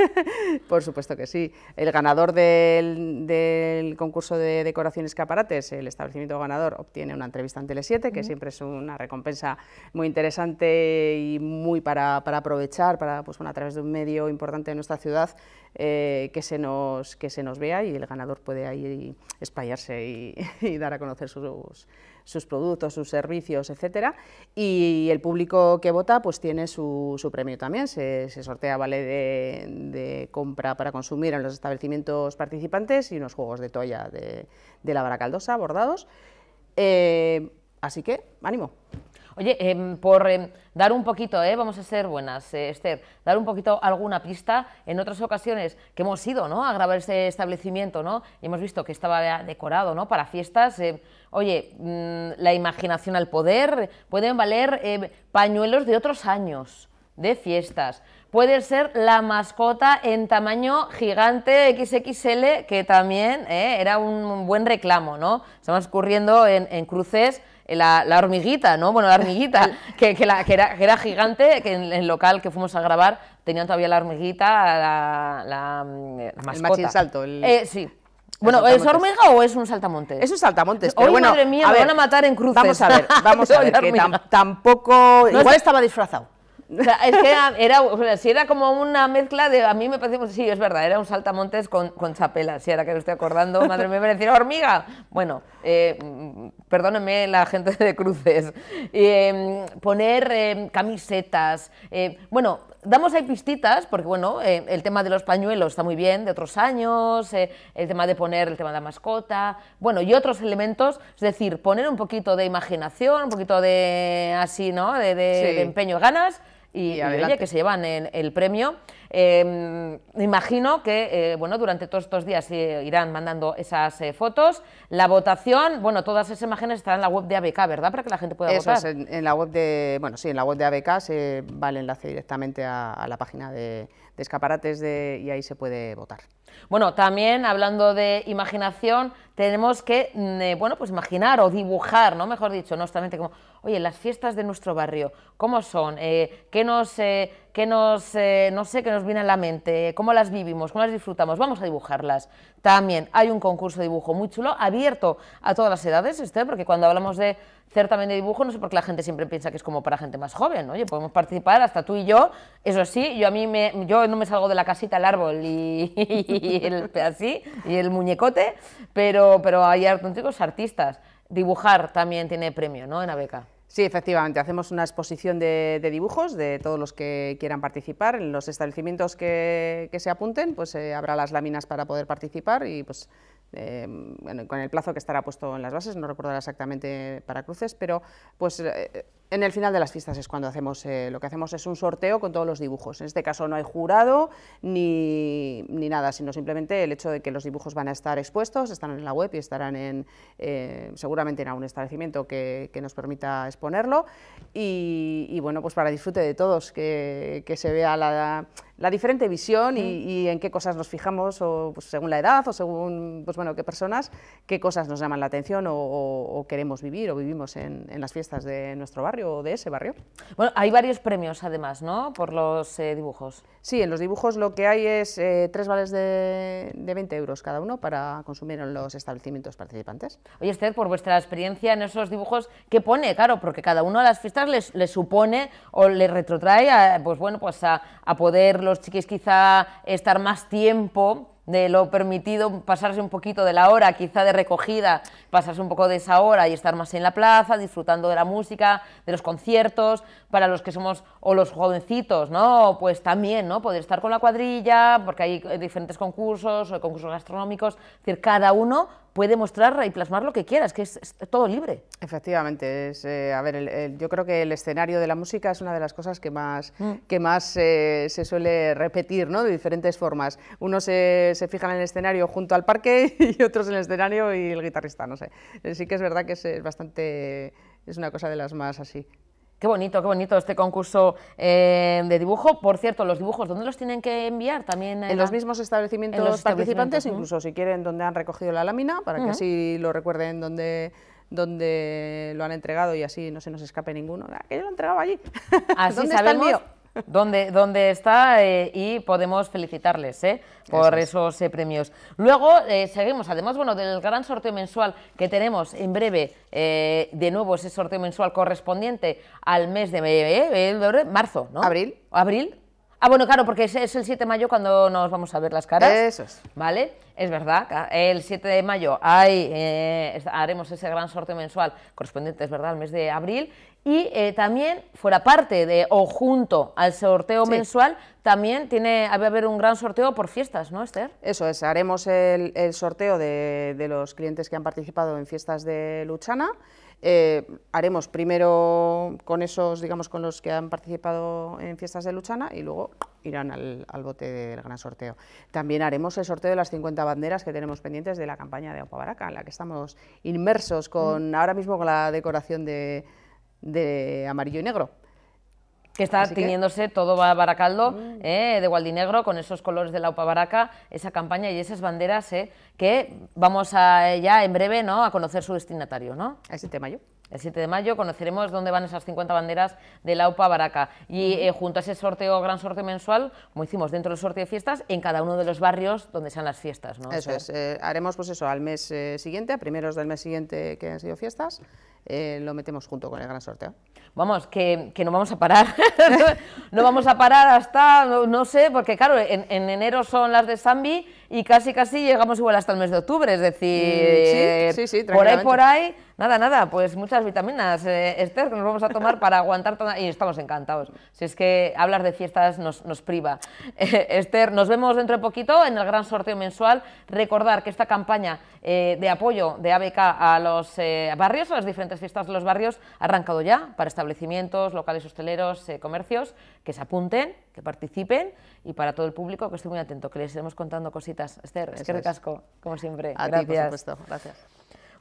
Por supuesto que sí. El ganador del, concurso de decoraciones escaparates, el establecimiento ganador, obtiene una entrevista en Tele7, que siempre es una recompensa muy interesante y muy para, aprovechar, para, pues, a través de un medio importante de nuestra ciudad, que, se nos, que se nos vea y el ganador puede ahí espallarse y, y dar a conocer sus, sus productos, sus servicios, etcétera, y el público que vota pues tiene su, premio también, se, sortea vale de, compra para consumir en los establecimientos participantes y unos juegos de toalla de, de la baracaldosa bordados, eh, así que ánimo. Oye, em, por em, dar un poquito, eh, vamos a ser buenas, eh, Esther, dar un poquito alguna pista, en otras ocasiones que hemos ido ¿no? a grabar ese establecimiento ¿no? y hemos visto que estaba decorado ¿no? para fiestas, em, oye, mm, la imaginación al poder, pueden valer pañuelos de otros años, de fiestas, puede ser la mascota en tamaño gigante XXL, que también eh, era un buen reclamo, ¿no? Estamos corriendo en, cruces la, hormiguita, ¿no? Bueno, la hormiguita, que, era, gigante, que en el local que fuimos a grabar tenían todavía la hormiguita, la, mm, eh, mascota. El salto. Eh, sí. Bueno, ¿es hormiga o es un saltamontes? Es un saltamontes, pero bueno, madre mía, a van a matar en cruces. Vamos a ver, vamos a ver, que tampoco... igual estaba disfrazado es que era, si era como una mezcla de, a mí me parece, sí, es verdad, era un saltamontes con, chapelas, chapela, si ahora que lo estoy acordando, madre mía, me decir hormiga. Bueno, eh, perdónenme la gente de cruces, em, poner em, camisetas, eh, bueno, damos ahí pistitas, porque bueno, eh, el tema de los pañuelos está muy bien, de otros años, eh, el tema de poner el tema de la mascota, bueno, y otros elementos, es decir, poner un poquito de imaginación, un poquito de así, ¿no? De, de empeño, ganas y, que se llevan en el premio. Eh, imagino que eh, bueno, durante todos estos días eh, irán mandando esas eh, fotos. La votación, bueno, todas esas imágenes estarán en la web de ABK, ¿verdad? Para que la gente pueda Eso votar. en, la web de, bueno, sí, en la web de ABK se va el enlace directamente a, la página de, escaparates de, y ahí se puede votar. Bueno, también hablando de imaginación, tenemos que, mm, eh, bueno, pues imaginar o dibujar, ¿no? Mejor dicho, nuestra mente, como, oye, las fiestas de nuestro barrio, ¿cómo son? Eh, ¿Qué nos, eh, no sé, nos viene a la mente? ¿Cómo las vivimos? ¿Cómo las disfrutamos? Vamos a dibujarlas. También hay un concurso de dibujo muy chulo, abierto a todas las edades, este, porque cuando hablamos de también de dibujo, no sé por qué la gente siempre piensa que es como para gente más joven, no oye, podemos participar hasta tú y yo, eso sí, yo a mí yo no me salgo de la casita, el árbol y, el así, y el muñecote, pero, pero hay artistas. Dibujar también tiene premio, ¿no?, en ABECA. Sí, efectivamente, hacemos una exposición de, dibujos de todos los que quieran participar. En los establecimientos que, se apunten, pues eh, habrá las láminas para poder participar y pues Em, bueno, con el plazo que estará puesto en las bases, no recordará exactamente para cruces, pero pues eh, en el final de las fiestas es cuando hacemos, eh, lo que hacemos es un sorteo con todos los dibujos. En este caso no hay jurado ni, nada, sino simplemente el hecho de que los dibujos van a estar expuestos, están en la web y estarán eh, seguramente en algún establecimiento que, nos permita exponerlo. Y, bueno, pues para disfrute de todos, que, se vea la, diferente visión y, en qué cosas nos fijamos, o, pues, según la edad o según pues, bueno, qué personas, qué cosas nos llaman la atención o, queremos vivir o vivimos en las fiestas de nuestro barrio de ese barrio. Bueno, hay varios premios además, ¿no? Por los eh, dibujos. Sí, en los dibujos lo que hay es eh, tres vales de, 20 euros cada uno para consumir en los establecimientos participantes. Oye, Esther, por vuestra experiencia en esos dibujos, ¿qué pone? Claro, porque cada uno de las fiestas les, supone o le retrotrae, a, pues bueno, pues a poder los chiquis quizá estar más tiempo de lo permitido pasarse un poquito de la hora, quizá de recogida, pasarse un poco de esa hora y estar más en la plaza, disfrutando de la música, de los conciertos, para los que somos o los jovencitos, ¿no? Pues también, ¿no? Poder estar con la cuadrilla, porque hay eh, diferentes concursos, o eh, concursos gastronómicos, es decir, cada uno puede mostrar y plasmar lo que quiera, es que es, todo libre. Efectivamente, es, eh, a ver, yo creo que el escenario de la música es una de las cosas que más, mm. que más se suele repetir, ¿no? De diferentes formas. Unos se, se, fijan en el escenario junto al parque y otros en el escenario y el guitarrista, no sé. Sí que es verdad que es bastante, es una cosa de las más así Qué bonito, qué bonito este concurso eh, de dibujo. Por cierto, los dibujos, ¿dónde los tienen que enviar? También en los mismos establecimientos los participantes, incluso si quieren donde han recogido la lámina, para que así lo recuerden donde lo han entregado y así no se nos escape ninguno. Ah, que yo lo entregaba allí. Así ah, ¿Dónde Está el mío? donde, donde está eh, y podemos felicitarles eh, por esos eh, premios. Luego seguimos, además bueno, del gran sorteo mensual que tenemos en breve, de nuevo ese sorteo mensual correspondiente al mes de marzo, ¿no? Abril. Abril, Ah, bueno, claro, porque es, el 7 de mayo cuando nos vamos a ver las caras. Eso es. ¿Vale? Es verdad, el 7 de mayo hay, haremos ese gran sorteo mensual correspondiente, es verdad, al mes de abril. Y eh, también, fuera parte de o junto al sorteo mensual, también tiene, va a haber un gran sorteo por fiestas, ¿no, Esther? Eso es, haremos el, sorteo de, los clientes que han participado en fiestas de Luchana. Eh, haremos primero con esos, digamos, con los que han participado en fiestas de Luchana y luego irán al, al bote del gran sorteo. También haremos el sorteo de las 50 banderas que tenemos pendientes de la campaña de baraca en la que estamos inmersos con, mm. ahora mismo con la decoración de de amarillo y negro. Que está Así todo Baracaldo mm. eh, de Gualdinegro con esos colores de la UPA Baraca, esa campaña y esas banderas eh, que vamos a, ya en breve ¿no? a conocer su destinatario. ¿no? ese tema yo el 7 de mayo conoceremos dónde van esas 50 banderas de la UPA Baraca. Y eh, junto a ese sorteo, gran sorteo mensual, como hicimos dentro del sorteo de fiestas, en cada uno de los barrios donde sean las fiestas. Eso es. Eh, haremos pues eso al mes eh, siguiente, a primeros del mes siguiente que han sido fiestas, lo metemos junto con el gran sorteo. Vamos, que, no vamos a parar. no vamos a parar hasta, no, sé, porque claro, en, enero son las de Zambi y casi casi llegamos igual hasta el mes de octubre, es decir, mm, por ahí por ahí Nada, nada, pues muchas vitaminas, eh, Esther, que nos vamos a tomar para aguantar toda... y estamos encantados. Si es que hablar de fiestas nos, nos priva. Eh, Esther, nos vemos dentro de poquito en el gran sorteo mensual. Recordar que esta campaña eh, de apoyo de ABK a los barrios, a las diferentes fiestas de los barrios, ha arrancado ya para establecimientos, locales hosteleros, comercios, que se apunten, que participen y para todo el público que esté muy atento, que les iremos contando cositas. Esther, es que recasco, como siempre. A Gracias. Ti, por supuesto. Gracias.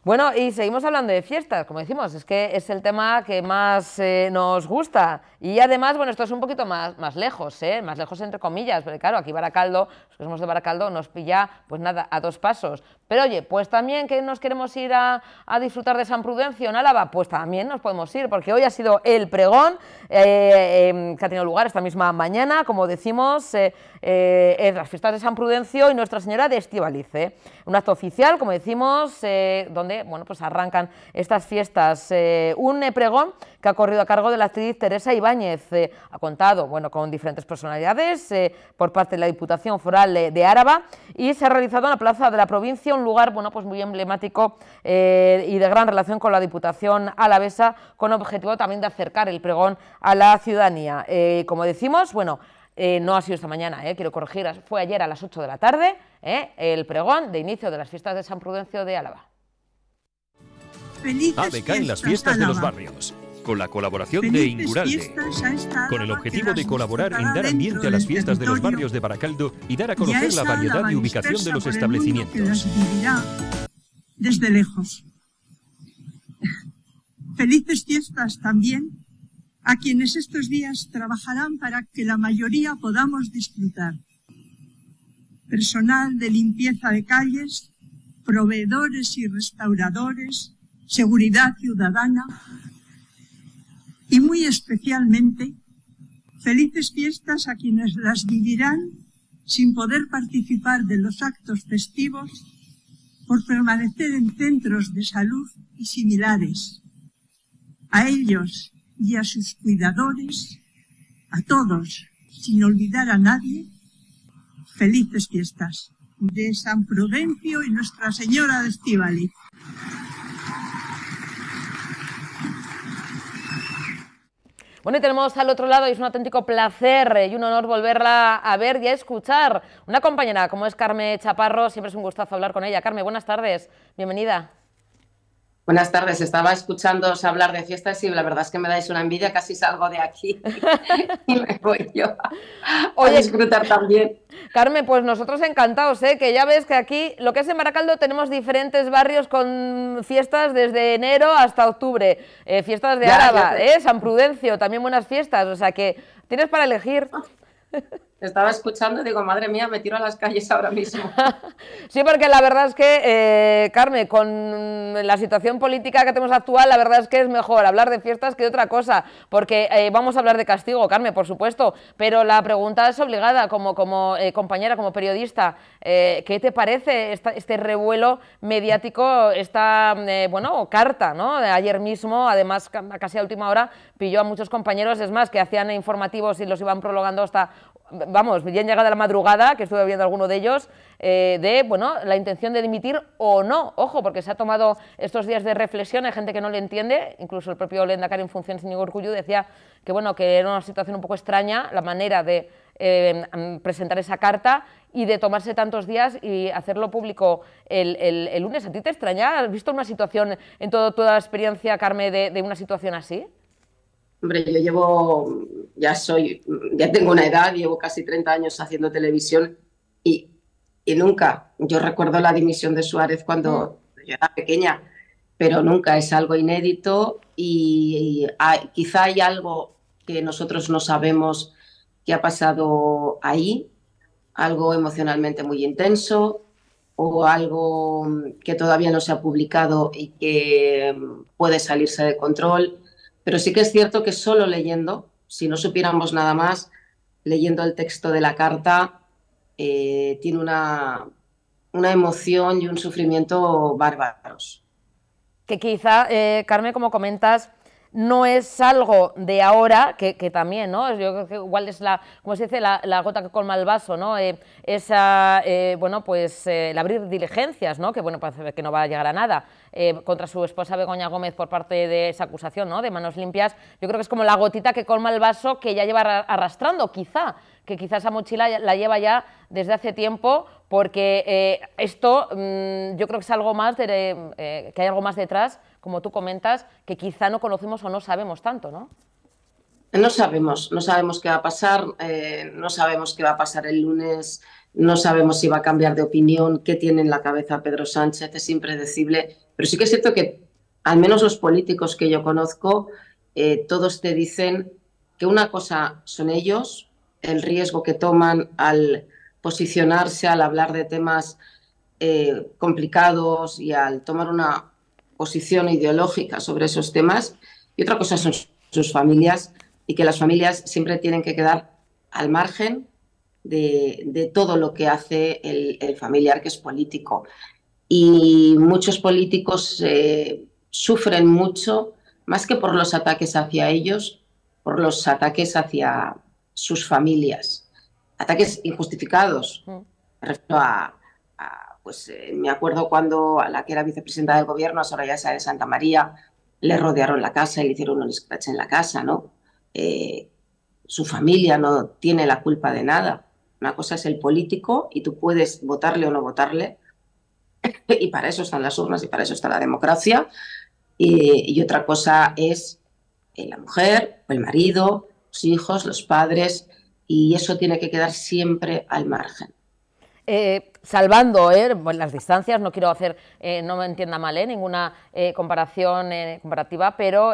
Bueno, y seguimos hablando de fiestas, como decimos, es que es el tema que más eh, nos gusta. Y además, bueno, esto es un poquito más, más lejos, ¿eh? más lejos entre comillas, porque claro, aquí Baracaldo, los que somos de Baracaldo, nos pilla pues nada, a dos pasos. Pero oye, pues también que nos queremos ir a, a disfrutar de San Prudencio en Álava, pues también nos podemos ir, porque hoy ha sido el pregón eh, em, que ha tenido lugar esta misma mañana, como decimos, eh, eh, en las fiestas de San Prudencio y Nuestra Señora de Estivalice. Un acto oficial, como decimos, donde bueno, pues arrancan estas fiestas. un pregón que ha corrido a cargo de la actriz Teresa Ibáñez. ha contado bueno, con diferentes personalidades por parte de la Diputación Foral de Áraba y se ha realizado en la Plaza de la Provincia un lugar bueno, pues muy emblemático eh, y de gran relación con la Diputación Alavesa, con objetivo también de acercar el pregón a la ciudadanía. Eh, como decimos, bueno, eh, no ha sido esta mañana, quiero corregir, fue ayer a las 8 de la tarde el pregón de inicio de las fiestas de San Prudencio de Álava. Felices las fiestas de los barrios la colaboración de Inguralde, con el objetivo de colaborar en dar ambiente a las fiestas de los barrios de Baracaldo y dar a conocer la variedad y ubicación de los establecimientos. Desde lejos. Felices fiestas también a quienes estos días trabajarán para que la mayoría podamos disfrutar. Personal de limpieza de calles, proveedores y restauradores, seguridad ciudadana, y muy especialmente felices fiestas a quienes las vivirán sin poder participar de los actos festivos por permanecer en centros de salud y similares. A ellos y a sus cuidadores, a todos, sin olvidar a nadie, felices fiestas de San Prudencio y Nuestra Señora de Estivali. Bueno, y tenemos al otro lado, y es un auténtico placer eh, y un honor volverla a ver y a escuchar. Una compañera como es Carmen Chaparro, siempre es un gustazo hablar con ella. Carmen, buenas tardes, bienvenida. Buenas tardes, estaba escuchándoos hablar de fiestas y la verdad es que me dais una envidia, casi salgo de aquí y me voy yo a, disfrutar también. Carmen, pues nosotros encantados, ¿eh? que ya ves que aquí, lo que es en tenemos diferentes barrios con fiestas desde enero hasta octubre, eh, fiestas de árabe, ¿eh? San Prudencio, también buenas fiestas, o sea que tienes para elegir. estaba escuchando y digo, madre mía, me tiro a las calles ahora mismo. sí, porque la verdad es que, eh, Carmen, con la situación política que tenemos actual, la verdad es que es mejor hablar de fiestas que de otra cosa, porque eh, vamos a hablar de castigo, Carmen, por supuesto, pero la pregunta es obligada, como, como eh, compañera, como periodista, eh, ¿qué te parece este revuelo mediático, esta, bueno, carta, ¿no? Ayer mismo, además, casi a última hora, pilló a muchos compañeros, es más, que hacían informativos y los iban prolongando hasta vamos, bien llegada la madrugada, que estuve viendo alguno de ellos, eh, de, bueno, la intención de dimitir o no, ojo, porque se ha tomado estos días de reflexión, hay gente que no le entiende, incluso el propio Lenda en funciones, señor orgullo, decía que, bueno, que era una situación un poco extraña la manera de eh, mm, presentar esa carta y de tomarse tantos días y hacerlo público el, el, lunes. ¿A ti te extraña? ¿Has visto una situación en toda la experiencia, Carmen, de una situación así? Hombre, yo llevo, ya soy, ya tengo una edad, llevo casi 30 años haciendo televisión y, nunca, yo recuerdo la dimisión de Suárez cuando mm. yo era pequeña, pero nunca es algo inédito y, quizá hay algo que nosotros no sabemos que ha pasado ahí, algo emocionalmente muy intenso o algo que todavía no se ha publicado y que puede salirse de control pero sí que es cierto que solo leyendo, si no supiéramos nada más, leyendo el texto de la carta, eh, tiene una, una emoción y un sufrimiento bárbaros. Que quizá, eh, Carmen, como comentas, no es algo de ahora, que, también, ¿no? Yo creo que igual es la, como se dice, la, gota que colma el vaso, ¿no? Eh, esa, eh, bueno, pues eh, el abrir diligencias, ¿no? Que bueno, parece pues, que no va a llegar a nada, contra su esposa Begoña Gómez por parte de esa acusación, ¿no? De manos limpias, yo creo que es como la gotita que colma el vaso que ya lleva arrastrando, quizá, que quizá esa mochila la lleva ya desde hace tiempo, porque esto mm, yo creo que es algo más, de, que hay algo más detrás como tú comentas, que quizá no conocemos o no sabemos tanto, ¿no? No sabemos, no sabemos qué va a pasar, eh, no sabemos qué va a pasar el lunes, no sabemos si va a cambiar de opinión, qué tiene en la cabeza Pedro Sánchez, es impredecible, pero sí que es cierto que al menos los políticos que yo conozco, eh, todos te dicen que una cosa son ellos, el riesgo que toman al posicionarse, al hablar de temas eh, complicados y al tomar una posición ideológica sobre esos temas y otra cosa son sus familias y que las familias siempre tienen que quedar al margen de, todo lo que hace el, familiar que es político. Y muchos políticos eh, sufren mucho, más que por los ataques hacia ellos, por los ataques hacia sus familias. Ataques injustificados. Mm. a pues eh, me acuerdo cuando a la que era vicepresidenta del gobierno, a Soraya Sáenz de Santa María, le rodearon la casa y le hicieron un scratch en la casa, ¿no? Eh, su familia no tiene la culpa de nada. Una cosa es el político y tú puedes votarle o no votarle, y para eso están las urnas y para eso está la democracia. Y, otra cosa es eh, la mujer, el marido, los hijos, los padres, y eso tiene que quedar siempre al margen. Eh, salvando ¿eh? las distancias, no quiero hacer, eh, no me entienda mal, ¿eh? ninguna comparación comparativa, pero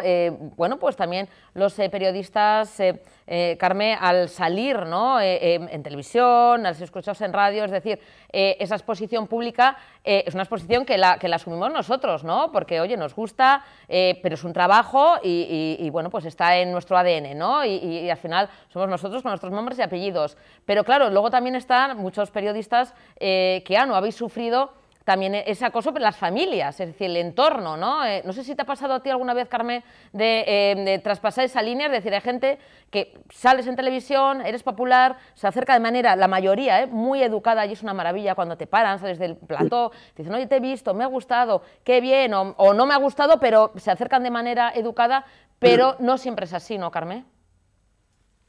bueno, pues también los periodistas eh, Carmen, al salir ¿no? Eh, em, en televisión, al ser escuchados en radio, es decir, eh, esa exposición pública es una exposición que la, asumimos nosotros, ¿no? porque oye, nos gusta, pero es un trabajo y, bueno, pues está en nuestro ADN, ¿no? Y, al final somos nosotros con nuestros nombres y apellidos. Pero claro, luego también están muchos periodistas que han ah, no habéis sufrido también ese acoso, por las familias, es decir, el entorno, ¿no? Eh, no sé si te ha pasado a ti alguna vez, Carmen, eh, de, traspasar esa línea, es decir, hay gente que sales en televisión, eres popular, se acerca de manera, la mayoría, ¿eh? muy educada, y es una maravilla cuando te paran, sales del plató, te dicen, oye, te he visto, me ha gustado, qué bien, o, o no me ha gustado, pero se acercan de manera educada, pero mm. no siempre es así, ¿no, Carmen?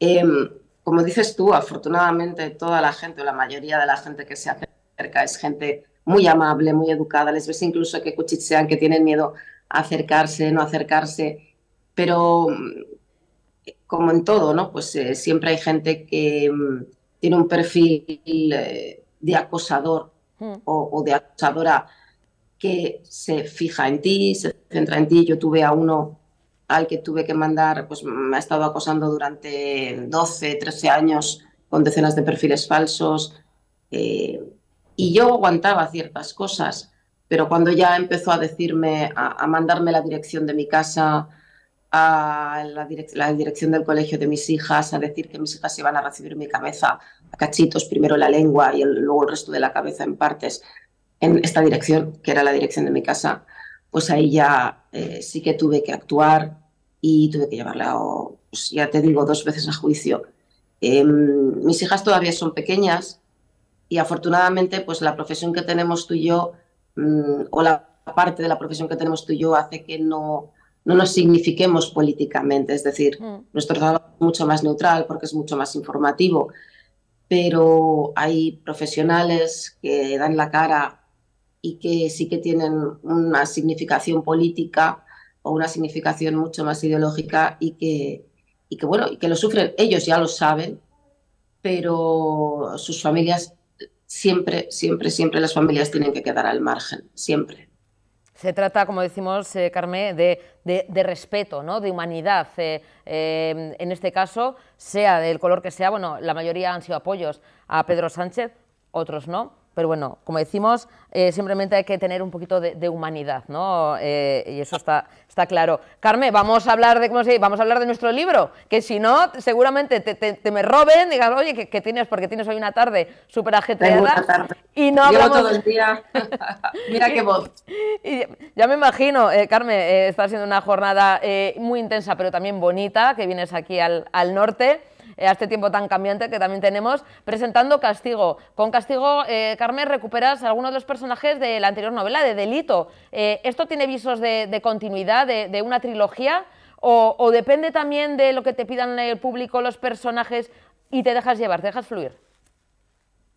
Em, como dices tú, afortunadamente toda la gente, o la mayoría de la gente que se acerca es gente muy amable, muy educada. Les ves incluso que cuchichean, que tienen miedo a acercarse, no acercarse. Pero mm, como en todo, ¿no? Pues eh, siempre hay gente que mm, tiene un perfil eh, de acosador mm. o, o, de acosadora que se fija en ti, se centra en ti. Yo tuve a uno al que tuve que mandar, pues me ha estado acosando durante 12, 13 años con decenas de perfiles falsos. Eh, y yo aguantaba ciertas cosas, pero cuando ya empezó a decirme, a, mandarme la dirección de mi casa, a la, dirección del colegio de mis hijas, a decir que mis hijas iban a recibir mi cabeza a cachitos, primero la lengua y luego el resto de la cabeza en partes, en esta dirección, que era la dirección de mi casa, pues ahí ya eh, sí que tuve que actuar y tuve que llevarla, pues ya te digo, dos veces a juicio. Em, mis hijas todavía son pequeñas, y afortunadamente pues la profesión que tenemos tú y yo mm, o la parte de la profesión que tenemos tú y yo hace que no, no nos signifiquemos políticamente, es decir, mm. nuestro trabajo es mucho más neutral porque es mucho más informativo, pero hay profesionales que dan la cara y que sí que tienen una significación política o una significación mucho más ideológica y que, y que bueno, y que lo sufren, ellos ya lo saben, pero sus familias siempre, siempre, siempre las familias tienen que quedar al margen, siempre. Se trata, como decimos, eh, Carmen, de, respeto, ¿no? de humanidad. Eh, eh, en este caso, sea del color que sea, bueno, la mayoría han sido apoyos a Pedro Sánchez, otros no pero bueno, como decimos, eh, simplemente hay que tener un poquito de, humanidad, ¿no? Eh, y eso está, está claro. Carmen, vamos a hablar de, ¿cómo se Vamos a hablar de nuestro libro, que si no, seguramente te, me roben, digas, oye, ¿qué tienes, porque tienes hoy una tarde súper ajetreada. Y no hablamos... Llevo todo el día. Mira qué voz. ya me imagino, eh, Carmen, está siendo una jornada muy intensa, pero también bonita, que vienes aquí al, al norte. Eh, a este tiempo tan cambiante que también tenemos, presentando Castigo. Con Castigo, eh, Carmen, recuperas algunos de los personajes de la anterior novela, de Delito. Eh, ¿Esto tiene visos de, continuidad, de, una trilogía? O, depende también de lo que te pidan el público, los personajes, y te dejas llevar, te dejas fluir?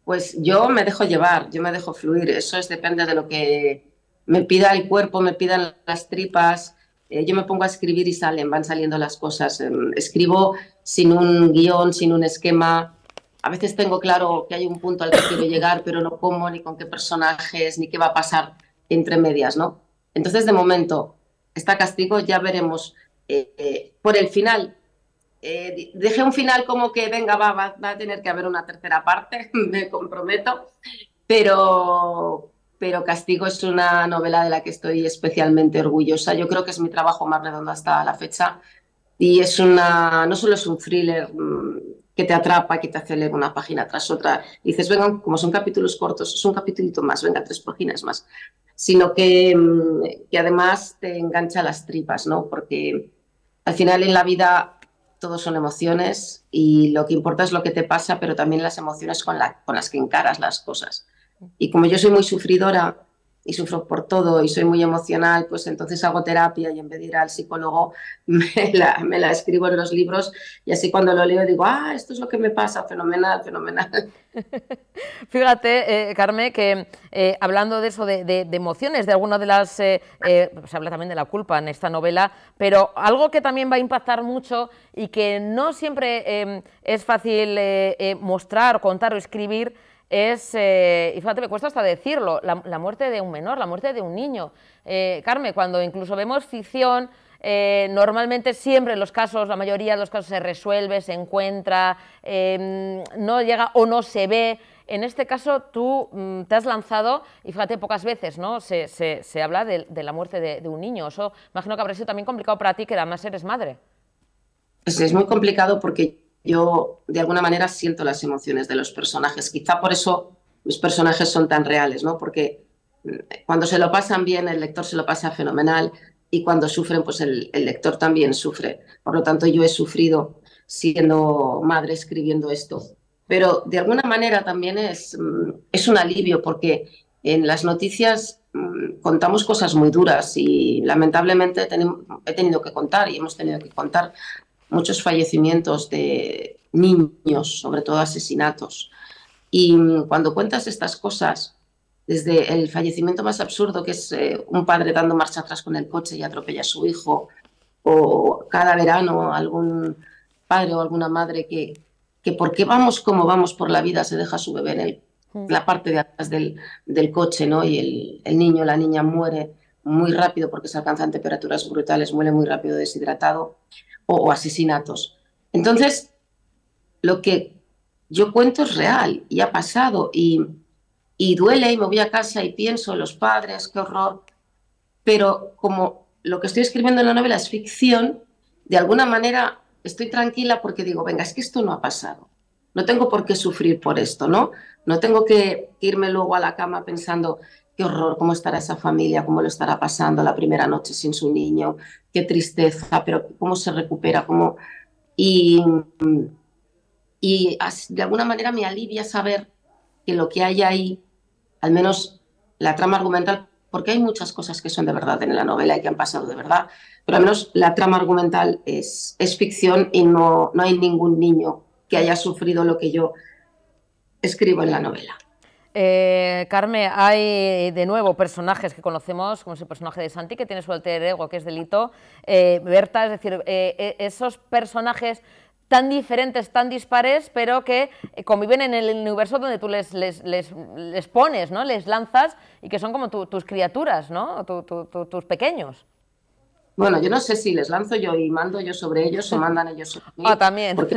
Pues yo me dejo llevar, yo me dejo fluir. Eso es, depende de lo que me pida el cuerpo, me pidan las tripas. yo me pongo a escribir y salen, van saliendo las cosas. Em, escribo sin un guión, sin un esquema. A veces tengo claro que hay un punto al que quiero llegar, pero no cómo, ni con qué personajes, ni qué va a pasar entre medias, ¿no? Entonces, de momento, está castigo, ya veremos. Eh, eh, por el final, eh, dejé un final como que, venga, va, va, va, a tener que haber una tercera parte, me comprometo, pero, pero Castigo es una novela de la que estoy especialmente orgullosa. Yo creo que es mi trabajo más redondo hasta la fecha y es una, no solo es un thriller mm, que te atrapa, que te hace leer una página tras otra, dices, venga, como son capítulos cortos, es un capítulito más, venga, tres páginas más, sino que, mm, además te engancha las tripas, ¿no? Porque al final en la vida todos son emociones y lo que importa es lo que te pasa, pero también las emociones con, la, con las que encaras las cosas. Y como yo soy muy sufridora, y sufro por todo y soy muy emocional, pues entonces hago terapia y en vez de ir al psicólogo me la, escribo en los libros y así cuando lo leo digo, ah, esto es lo que me pasa, fenomenal, fenomenal. Fíjate, eh, Carmen, que eh, hablando de eso, de, emociones, de alguna de las, eh, eh, se habla también de la culpa en esta novela, pero algo que también va a impactar mucho y que no siempre es fácil mostrar, contar o escribir, es, eh, y fíjate, me cuesta hasta decirlo, la, muerte de un menor, la muerte de un niño. Eh, Carmen, cuando incluso vemos ficción, eh, normalmente siempre los casos, la mayoría de los casos se resuelve, se encuentra, em, no llega o no se ve. En este caso tú mm, te has lanzado, y fíjate, pocas veces ¿no? se, habla de, la muerte de, un niño. Eso imagino que habrá sido también complicado para ti, que además eres madre. Pues es muy complicado porque yo de alguna manera siento las emociones de los personajes. Quizá por eso mis personajes son tan reales, ¿no? Porque mm, cuando se lo pasan bien, el lector se lo pasa fenomenal y cuando sufren, pues el, lector también sufre. Por lo tanto, yo he sufrido siendo madre escribiendo esto. Pero de alguna manera también es, mm, es un alivio porque en las noticias mm, contamos cosas muy duras y lamentablemente he tenido que contar y hemos tenido que contar muchos fallecimientos de niños, sobre todo asesinatos. Y cuando cuentas estas cosas, desde el fallecimiento más absurdo, que es eh, un padre dando marcha atrás con el coche y atropella a su hijo, o cada verano algún padre o alguna madre que, que porque vamos como vamos por la vida se deja su bebé en mm. la parte de atrás del, coche, ¿no? Y el, el niño o la niña muere muy rápido porque se alcanzan temperaturas brutales, muere muy rápido deshidratado o, asesinatos. Entonces, lo que yo cuento es real y ha pasado y, y duele y me voy a casa y pienso los padres, qué horror. Pero como lo que estoy escribiendo en la novela es ficción, de alguna manera estoy tranquila porque digo, venga, es que esto no ha pasado. No tengo por qué sufrir por esto, ¿no? No tengo que irme luego a la cama pensando, horror, cómo estará esa familia, cómo lo estará pasando la primera noche sin su niño, qué tristeza, pero cómo se recupera, cómo... Y, y de alguna manera me alivia saber que lo que hay ahí, al menos la trama argumental, porque hay muchas cosas que son de verdad en la novela y que han pasado de verdad, pero al menos la trama argumental es, es ficción y no, no hay ningún niño que haya sufrido lo que yo escribo en la novela. Eh, Carmen, hay de nuevo personajes que conocemos, como ese el personaje de Santi, que tiene su alter ego, que es Delito, eh, Berta, es decir, eh, esos personajes tan diferentes, tan dispares, pero que conviven en el universo donde tú les, les, pones, ¿no? les lanzas y que son como tus criaturas, ¿no? tus pequeños. Bueno, yo no sé si les lanzo yo y mando yo sobre ellos o mandan ellos sobre ah, mí. Ah, también.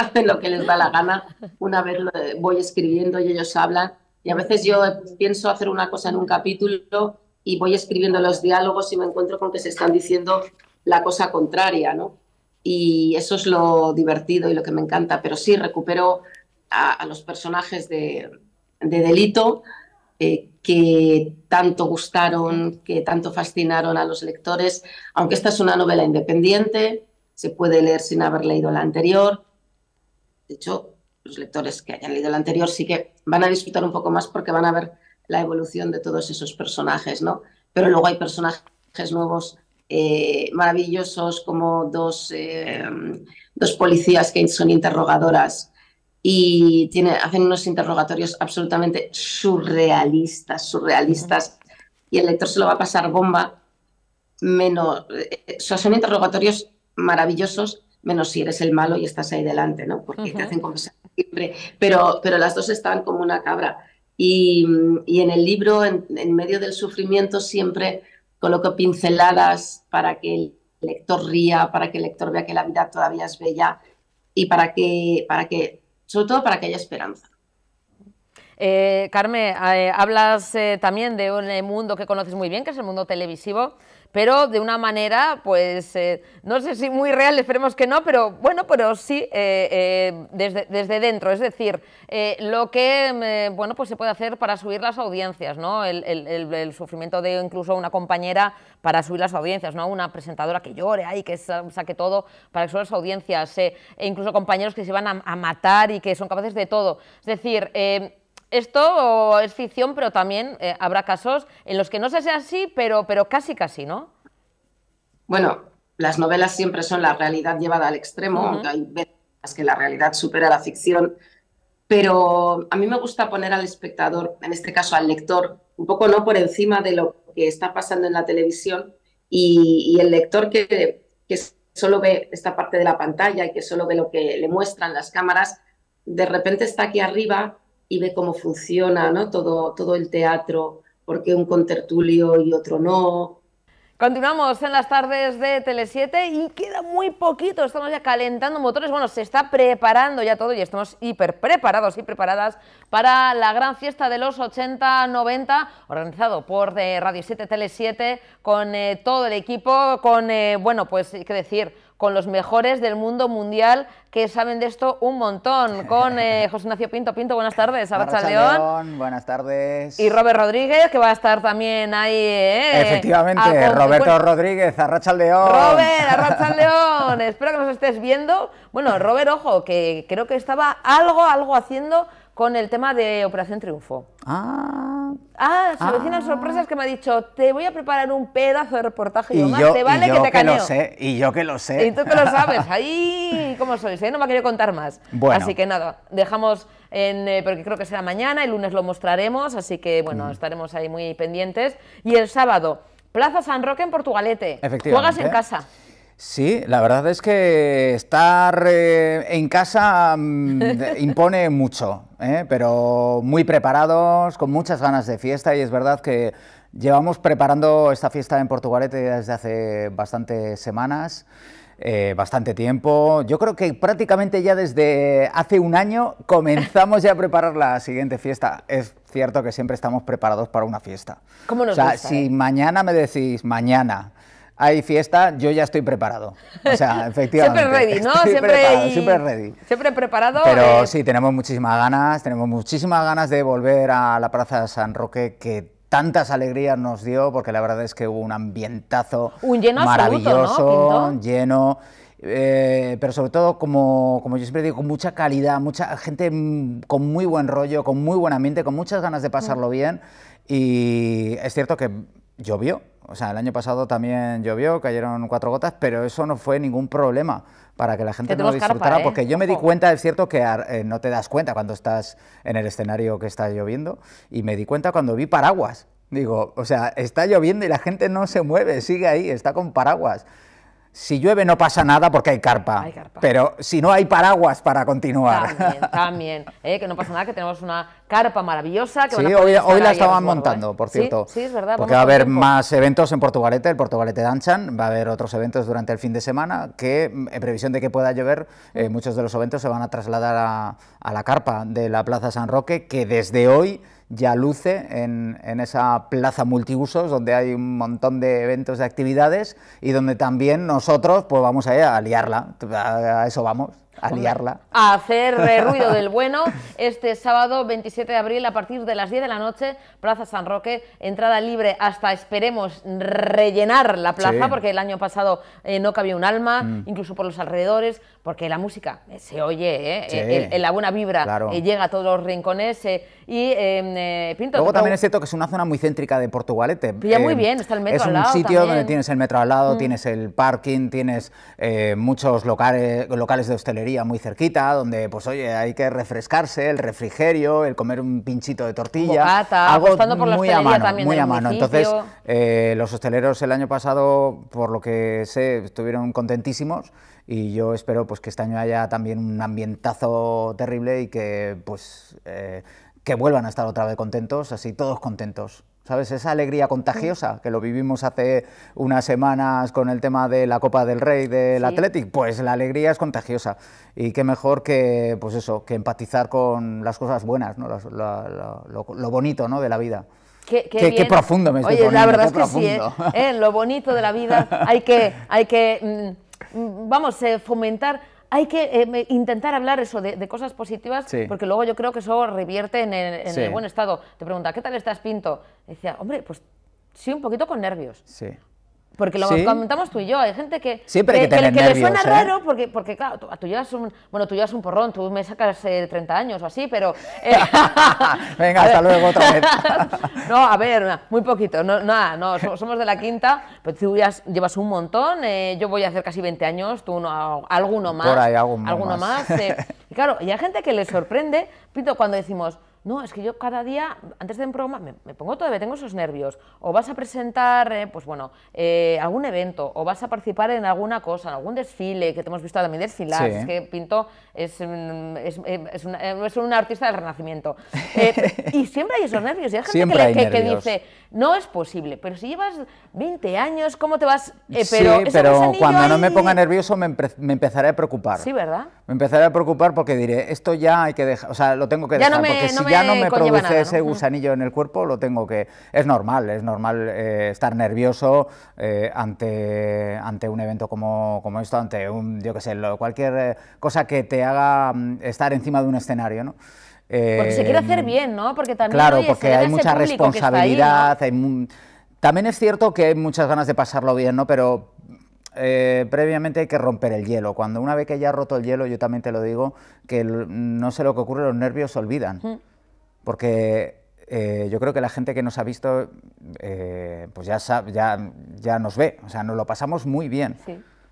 hacen lo que les da la gana. Una vez eh, voy escribiendo y ellos hablan. Y a veces yo pienso hacer una cosa en un capítulo y voy escribiendo los diálogos y me encuentro con que se están diciendo la cosa contraria, ¿no? Y eso es lo divertido y lo que me encanta. Pero sí, recupero a, los personajes de, delito eh, que tanto gustaron, que tanto fascinaron a los lectores. Aunque esta es una novela independiente, se puede leer sin haber leído la anterior, de hecho, los lectores que hayan leído el anterior sí que van a disfrutar un poco más porque van a ver la evolución de todos esos personajes, ¿no? Pero luego hay personajes nuevos eh, maravillosos como dos, em, dos, policías que son interrogadoras y tiene, hacen unos interrogatorios absolutamente surrealistas, surrealistas, y el lector se lo va a pasar bomba. Menos, eh, son interrogatorios maravillosos menos si eres el malo y estás ahí delante, ¿no? Porque te hacen confesar siempre. Pero, pero las dos están como una cabra. Y, y en el libro, en, medio del sufrimiento, siempre coloco pinceladas para que el lector ría, para que el lector vea que la vida todavía es bella y para que, para que sobre todo para que haya esperanza. Eh, Carmen, eh, hablas eh, también de un mundo que conoces muy bien, que es el mundo televisivo pero de una manera, pues, eh, no sé si muy real, esperemos que no, pero bueno, pero sí eh, eh, desde, desde, dentro, es decir, lo que, mm, bueno, pues se puede hacer para subir las audiencias, ¿no? El, sufrimiento de incluso una compañera para subir las audiencias, ¿no? Una presentadora que llore ahí, que saque todo para subir las audiencias, e incluso compañeros que se van a, a, matar y que son capaces de todo, es decir, esto es ficción, pero también eh, habrá casos en los que no se sea así, pero, pero casi, casi, ¿no? Bueno, las novelas siempre son la realidad llevada al extremo, aunque hay veces que la realidad supera la ficción, pero a mí me gusta poner al espectador, en este caso al lector, un poco no por encima de lo que está pasando en la televisión y, y el lector que, que solo ve esta parte de la pantalla y que solo ve lo que le muestran las cámaras, de repente está aquí arriba y ve cómo funciona ¿no? todo, todo el teatro, porque un contertulio y otro no. Continuamos en las tardes de Tele7 y queda muy poquito, estamos ya calentando motores, bueno, se está preparando ya todo y estamos hiper preparados y preparadas para la gran fiesta de los 80-90 organizado por eh, Radio 7 Tele7 con eh, todo el equipo, con, eh, bueno, pues qué decir, con los mejores del mundo mundial que saben de esto un montón, con eh, José Ignacio Pinto. Pinto, buenas tardes. Arracha León. Buenas tardes. Y Robert Rodríguez, que va a estar también ahí. Eh, Efectivamente, Roberto Rodríguez, Arracha León. Robert, Arracha León. Espero que nos estés viendo. Bueno, Robert, ojo, que creo que estaba algo, algo haciendo con el tema de Operación Triunfo. Ah. Ah, se avecinan ah. sorpresas que me ha dicho, te voy a preparar un pedazo de reportaje y, te vale que te caneo. lo sé, y yo que lo sé. Y tú que lo sabes, ahí cómo sois, ¿eh? No me ha querido contar más. Así que nada, dejamos en, eh, porque creo que será mañana, el lunes lo mostraremos, así que bueno, mm. estaremos ahí muy pendientes. Y el sábado, Plaza San Roque en Portugalete. Efectivamente. Juegas en casa. Sí, la verdad es que estar eh, en casa mm, impone mucho, ¿eh? pero muy preparados, con muchas ganas de fiesta y es verdad que llevamos preparando esta fiesta en Portugalete desde hace bastantes semanas. Eh, bastante tiempo. Yo creo que prácticamente ya desde hace un año comenzamos ya a preparar la siguiente fiesta. Es cierto que siempre estamos preparados para una fiesta. ¿Cómo nos o si mañana me decís mañana hay fiesta, yo ya estoy preparado. O sea, efectivamente. siempre ready, ¿no? Siempre, ready. Siempre preparado. Pero eh. sí, tenemos muchísimas ganas, tenemos muchísimas ganas de volver a la Plaza de San Roque que tantas alegrías nos dio, porque la verdad es que hubo un ambientazo un lleno maravilloso, lleno. Eh, pero sobre todo, como, como, yo siempre digo, con mucha calidad, mucha gente con muy buen rollo, con muy buen ambiente, con muchas ganas de pasarlo mm. bien. Y es cierto que llovió, o sea, el año pasado también llovió, cayeron cuatro gotas, pero eso no fue ningún problema para que la gente no disfrutara, ¿eh? porque yo me di cuenta, es cierto que eh, no te das cuenta cuando estás en el escenario que está lloviendo, y me di cuenta cuando vi paraguas. Digo, o sea, está lloviendo y la gente no se mueve, sigue ahí, está con paraguas. Si llueve no pasa nada porque hay carpa, pero si no hay paraguas para continuar. También, también eh, que no pasa nada, que tenemos una carpa maravillosa. sí, hoy, la estaban montando, por cierto. Sí, es verdad. Porque va a haber más eventos en Portugalete, el Portugalete Danchan, va a haber otros eventos durante el fin de semana que, mm, en previsión de que pueda llover, eh, muchos de los eventos se van a trasladar a la carpa de la Plaza San Roque, que desde hoy ya luce en, esa plaza multiusos donde hay un montón de eventos, de actividades y donde también nosotros pues vamos a, a liarla, a eso vamos a liarla. A hacer ruido del bueno este sábado 27 de abril a partir de las 10 de la noche, Plaza San Roque, entrada libre hasta esperemos rellenar la plaza porque el año pasado eh, no cabía un alma, mm. incluso por los alrededores, porque la música eh, se oye, eh, eh la buena vibra llega a todos los rincones y em, Pinto, Luego también es cierto que es una zona muy céntrica de Portugalete. Pilla muy em, bien, está el metro Es un sitio donde tienes el metro al lado, mm. tienes el parking, tienes muchos locales, locales de hostelería muy cerquita, donde pues oye, hay que refrescarse, el refrigerio, el comer un pinchito de tortilla, Bocata, por muy la a mano, también muy a mano. Entonces, eh, los hosteleros el año pasado, por lo que sé, estuvieron contentísimos y yo espero pues que este año haya también un ambientazo terrible y que pues eh, que vuelvan a estar otra vez contentos, así todos contentos. ¿Sabes? Esa alegría contagiosa que lo vivimos hace unas semanas con el tema de la Copa del Rey del Athletic, pues la alegría es contagiosa. Y qué mejor que, pues eso, que empatizar con las cosas buenas, ¿no? lo, bonito ¿no? de la vida. Qué, profundo me estoy la verdad es que sí, ¿eh? ¿Eh? lo bonito de la vida hay que, hay que mm, vamos, eh, fomentar hay que eh, intentar hablar eso de, cosas positivas, porque luego yo creo que eso revierte en el, buen estado. Te pregunta, ¿qué tal estás, Pinto? decía, hombre, pues sí, un poquito con nervios. Sí. Porque lo comentamos tú y yo, hay gente que, Siempre que, le suena ¿eh? raro, porque, porque claro, tú, ya llevas un, bueno, tú un porrón, tú me sacas 30 eh, años o así, pero... Eh, Venga, hasta luego otra vez. no, a ver, muy poquito, no, nada, no, somos de la quinta, pero tú ya llevas un montón, yo voy a hacer casi 20 años, tú no, alguno más. Por ahí, alguno, más. y claro, y hay gente que le sorprende, Pito, cuando decimos no, es que yo cada día, antes de un programa, me, me pongo todavía, tengo esos nervios, o vas a presentar, eh, pues bueno, eh, algún evento, o vas a participar en alguna cosa, en algún desfile, que te hemos visto también desfilar, es que Pinto mm, eh, es, un artista del renacimiento. y siempre hay esos nervios, y hay gente que, hay que, que dice no es posible, pero si llevas 20 años, ¿cómo te vas? pero eh, sí, pero cuando no me ponga nervioso me, empezaré a preocupar. Sí, ¿verdad? Me empezaré a preocupar porque diré, esto ya hay que dejar, o sea, lo tengo que dejar, porque si ya no me produce ese gusanillo en el cuerpo, lo tengo que... Es normal, es normal eh, estar nervioso eh, ante, ante un evento como, como esto, ante un, yo qué sé, cualquier cosa que te haga mm, estar encima de un escenario, ¿no? porque se quiere hacer eh, bien, ¿no? Porque también claro, porque hay mucha responsabilidad. también es cierto que hay muchas ganas de pasarlo bien, ¿no? Pero eh, previamente hay que romper el hielo. Cuando una vez que ya ha roto el hielo, yo también te lo digo, que no sé lo que ocurre, los nervios se olvidan. Mm. Porque eh, yo creo que la gente que nos ha visto, pues ya, ya, ya nos ve. O sea, nos lo pasamos muy bien.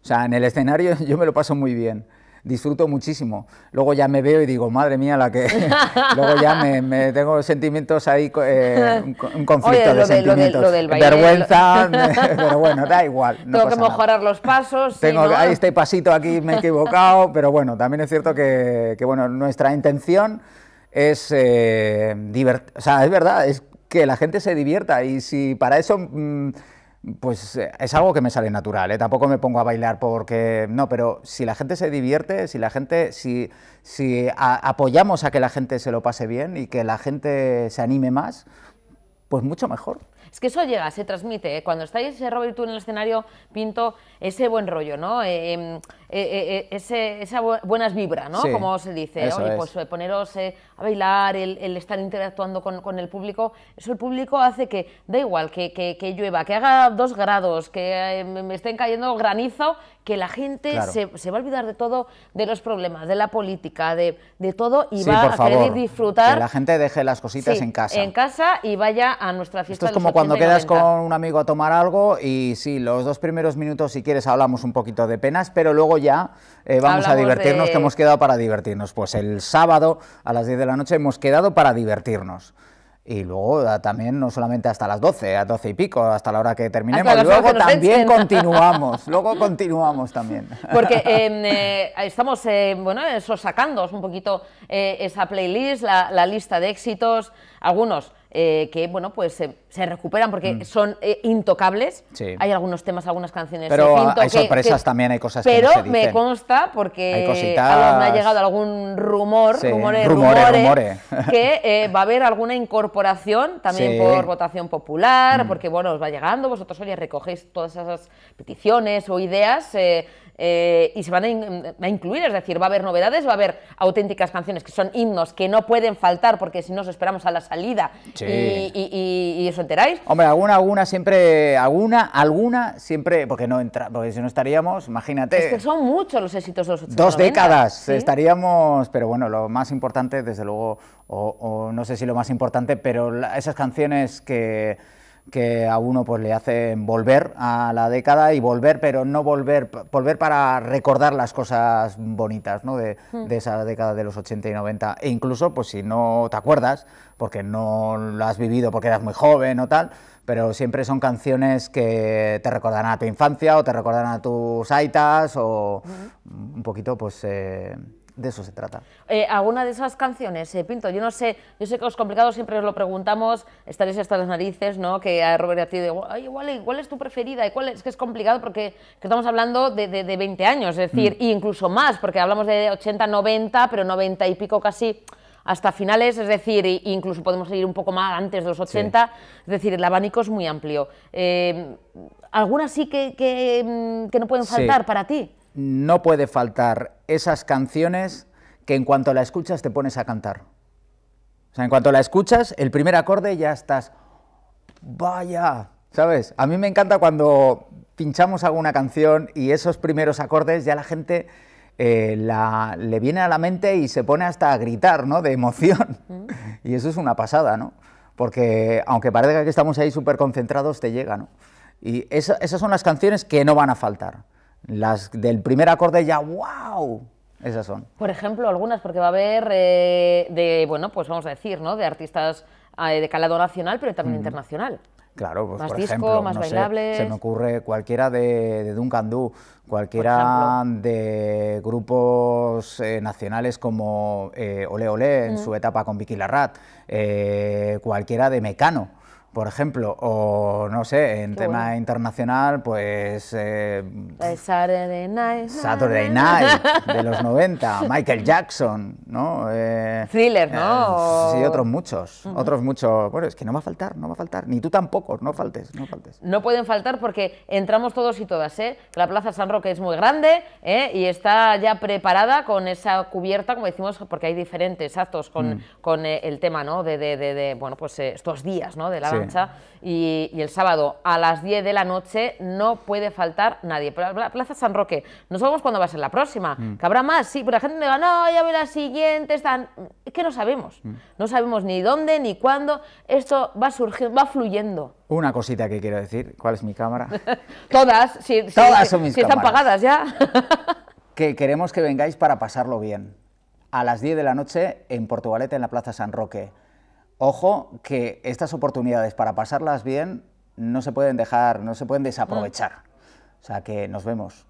O sea, en el escenario yo me lo paso muy bien disfruto muchísimo. Luego ya me veo y digo, madre mía, la que... Luego ya me, tengo sentimientos ahí, eh, un conflicto de, sentimientos. Vergüenza, pero bueno, da igual. No tengo que mejorar los pasos. Tengo ahí este pasito aquí, me he equivocado, pero bueno, también es cierto que, bueno, nuestra intención es eh, o sea, es verdad, es que la gente se divierta y si para eso... Mm, pues eh, es algo que me sale natural, ¿eh? tampoco me pongo a bailar porque... No, pero si la gente se divierte, si la gente... Si, si apoyamos a que la gente se lo pase bien y que la gente se anime más, pues mucho mejor. Es que eso llega, se transmite. ¿eh? Cuando estáis, Robert, tú en el escenario, Pinto, ese buen rollo, ¿no? Eh, em, eh, ese, esa buenas vibras, ¿no? Como se dice. Oye, pues poneros a bailar, el, estar interactuando con, el público. Eso el público hace que, da igual, que, llueva, que haga dos grados, que me estén cayendo granizo, que la gente se, va a olvidar de todo, de los problemas, de la política, de, todo, y va a querer disfrutar. Que la gente deje las cositas en casa. En casa y vaya a nuestra fiesta. Esto es cuando quedas con un amigo a tomar algo y sí, los dos primeros minutos si quieres hablamos un poquito de penas, pero luego ya eh, vamos a divertirnos, que hemos quedado para divertirnos. Pues el sábado a las 10 de la noche hemos quedado para divertirnos. Y luego ah, también, no solamente hasta las 12, a 12 y pico, hasta la hora que terminemos. luego también continuamos, luego continuamos también. Porque eh, eh, estamos, bueno, sacando un poquito esa playlist, la lista de éxitos, algunos eh, que bueno pues se, recuperan porque mm. son eh, intocables. Hay algunos temas, algunas canciones. Pero hay sorpresas también, hay cosas. Pero que no se dicen. me consta porque me ha llegado algún rumor, rumores rumores rumore, que eh, va a haber alguna incorporación también por votación popular, mm. porque bueno os va llegando, vosotros oye recogéis todas esas peticiones o ideas. Eh, y se van a, incluir, es decir, va a haber novedades, va a haber auténticas canciones que son himnos que no pueden faltar porque si no os esperamos a la salida y, eso enteráis. Hombre, alguna, alguna siempre, alguna, alguna siempre, porque no entra, porque si no estaríamos, imagínate. Es que son muchos los éxitos de los 80, Dos décadas estaríamos, pero bueno, lo más importante, desde luego, o, no sé si lo más importante, pero esas canciones que que a uno pues le hacen volver a la década y volver, pero no volver, volver para recordar las cosas bonitas hmm. de, esa década de los 80 y 90. E incluso, pues si no te acuerdas, porque no lo has vivido porque eras muy joven o tal, pero siempre son canciones que te recordarán a tu infancia o te recordarán a tus aitas o un poquito pues... Eh, de eso se trata. Eh, ¿Alguna de esas canciones, eh, Pinto? Yo no sé, yo sé que es complicado, siempre os lo preguntamos, estaréis hasta las narices, ¿no? Que a Robert y a ti digo, ay, igual, ¿cuál es tu preferida? ¿Y cuál es? que es complicado porque estamos hablando de, de, 20 años, es decir, mm. e incluso más, porque hablamos de 80, 90, pero 90 y pico casi hasta finales, es decir, e incluso podemos ir un poco más antes de los 80, es decir, el abanico es muy amplio. Eh, ¿Algunas sí que, que, mm, no pueden faltar para ti? no puede faltar esas canciones que en cuanto la escuchas te pones a cantar. O sea, en cuanto la escuchas, el primer acorde ya estás, vaya, ¿sabes? A mí me encanta cuando pinchamos alguna canción y esos primeros acordes ya la gente eh, le viene a la mente y se pone hasta a gritar, ¿no? De emoción. Y eso es una pasada, ¿no? Porque aunque parezca que estamos ahí súper concentrados, te llega, ¿no? Y esas son las canciones que no van a faltar. Las del primer acorde ya, wow, esas son. Por ejemplo, algunas, porque va a haber eh, de, bueno, pues vamos a decir, ¿no? De artistas eh, de calado nacional, pero también internacional. Claro, pues más disco, más no se me ocurre cualquiera de, de Duncan Du, cualquiera de grupos eh, nacionales como Ole Ole en su etapa con Vicky Larrat, cualquiera de Mecano por ejemplo, o no sé, en tema internacional, pues... Eh, Saturday Night. Saturday Night de los 90, Michael Jackson, ¿no? Eh, Thriller, ¿no? Eh, sí, otros muchos, otros muchos. Bueno, es que no va a faltar, no va a faltar, ni tú tampoco, no faltes, no faltes. No pueden faltar porque entramos todos y todas, ¿eh? La Plaza San Roque es muy grande y está ya preparada con esa cubierta, como decimos, porque hay diferentes actos con, mm. con el tema, ¿no? De, de, de, bueno, pues estos días, ¿no? De la y, el sábado a las 10 de la noche no puede faltar nadie. la Plaza San Roque, no sabemos cuándo va a ser la próxima, mm. que habrá más, sí, pero la gente me va, no, ya ve la siguiente, están... Es que no sabemos, mm. no sabemos ni dónde, ni cuándo, esto va surgiendo, va fluyendo. Una cosita que quiero decir, ¿cuál es mi cámara? Todas, sí, Todas son mis si están pagadas ya. que queremos que vengáis para pasarlo bien. A las 10 de la noche en Portugaleta, en la Plaza San Roque ojo que estas oportunidades para pasarlas bien no se pueden dejar, no se pueden mm. desaprovechar. O sea que nos vemos.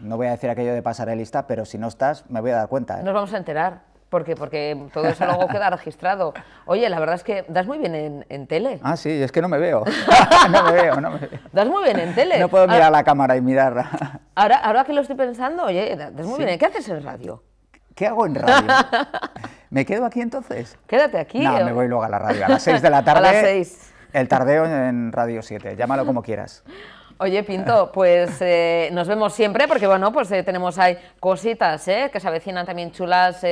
No voy a decir aquello de pasar el lista, pero si no estás, me voy a dar cuenta. ¿eh? Nos vamos a enterar, porque, porque todo eso luego queda registrado. Oye, la verdad es que das muy bien en, tele. Ah, sí, es que no me veo. no me veo, no me veo. Das muy bien en tele. No puedo mirar a ah. la cámara y mirar. ahora, ahora que lo estoy pensando, oye, das muy bien. ¿Qué haces en radio? ¿qué hago en radio? ¿Me quedo aquí entonces? Quédate aquí. No, me voy luego a la radio, a las 6 de la tarde. a las 6. El tardeo en Radio 7, llámalo como quieras. Oye, Pinto, pues eh, nos vemos siempre porque, bueno, pues eh, tenemos ahí cositas eh, que se avecinan también chulas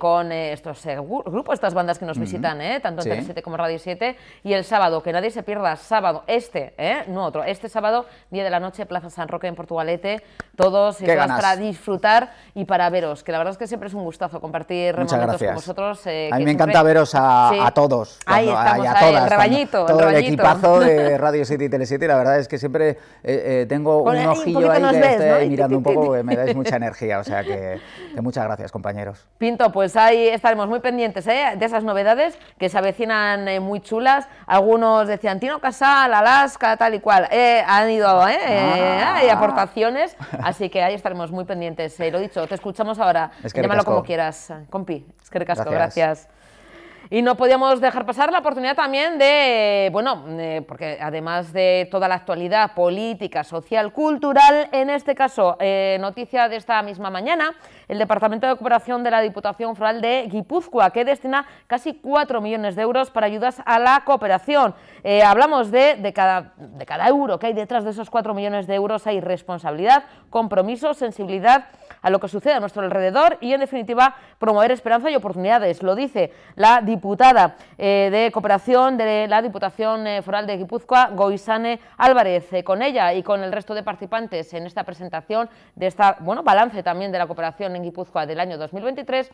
con estos grupos, estas bandas que nos visitan, tanto en Tele 7 como Radio 7. Y el sábado, que nadie se pierda, sábado, este, no otro, este sábado, 10 de la noche, Plaza San Roque en Portugalete, todos y para disfrutar y para veros, que la verdad es que siempre es un gustazo compartir momentos con vosotros. a mí me encanta veros a, a todos. Ahí estamos, a, ahí, el el equipazo de Radio 7 y Tele 7, la verdad es que siempre eh, eh, tengo un ojillo ahí que estoy mirando un poco, me dais mucha energía, o sea que, muchas gracias, compañeros. Pinto, pues ahí estaremos muy pendientes ¿eh? de esas novedades que se avecinan muy chulas. Algunos decían Tino Casal, Alaska, tal y cual. han ido, ah. Hay aportaciones, así que ahí estaremos muy pendientes. lo dicho, te escuchamos ahora. Llámalo como quieras, compi. Es que recasco, gracias. Y no podíamos dejar pasar la oportunidad también de, bueno, eh, porque además de toda la actualidad política, social, cultural, en este caso, eh, noticia de esta misma mañana, el Departamento de Cooperación de la Diputación Foral de Guipúzcoa, que destina casi 4 millones de euros para ayudas a la cooperación. Eh, hablamos de, de, cada, de cada euro que hay detrás de esos 4 millones de euros, hay responsabilidad, compromiso, sensibilidad a lo que sucede a nuestro alrededor y, en definitiva, promover esperanza y oportunidades. Lo dice la diputada eh, de cooperación de la Diputación eh, Foral de Guipúzcoa, Goisane Álvarez. Eh, con ella y con el resto de participantes en esta presentación de este bueno, balance también de la cooperación en Guipúzcoa del año 2023,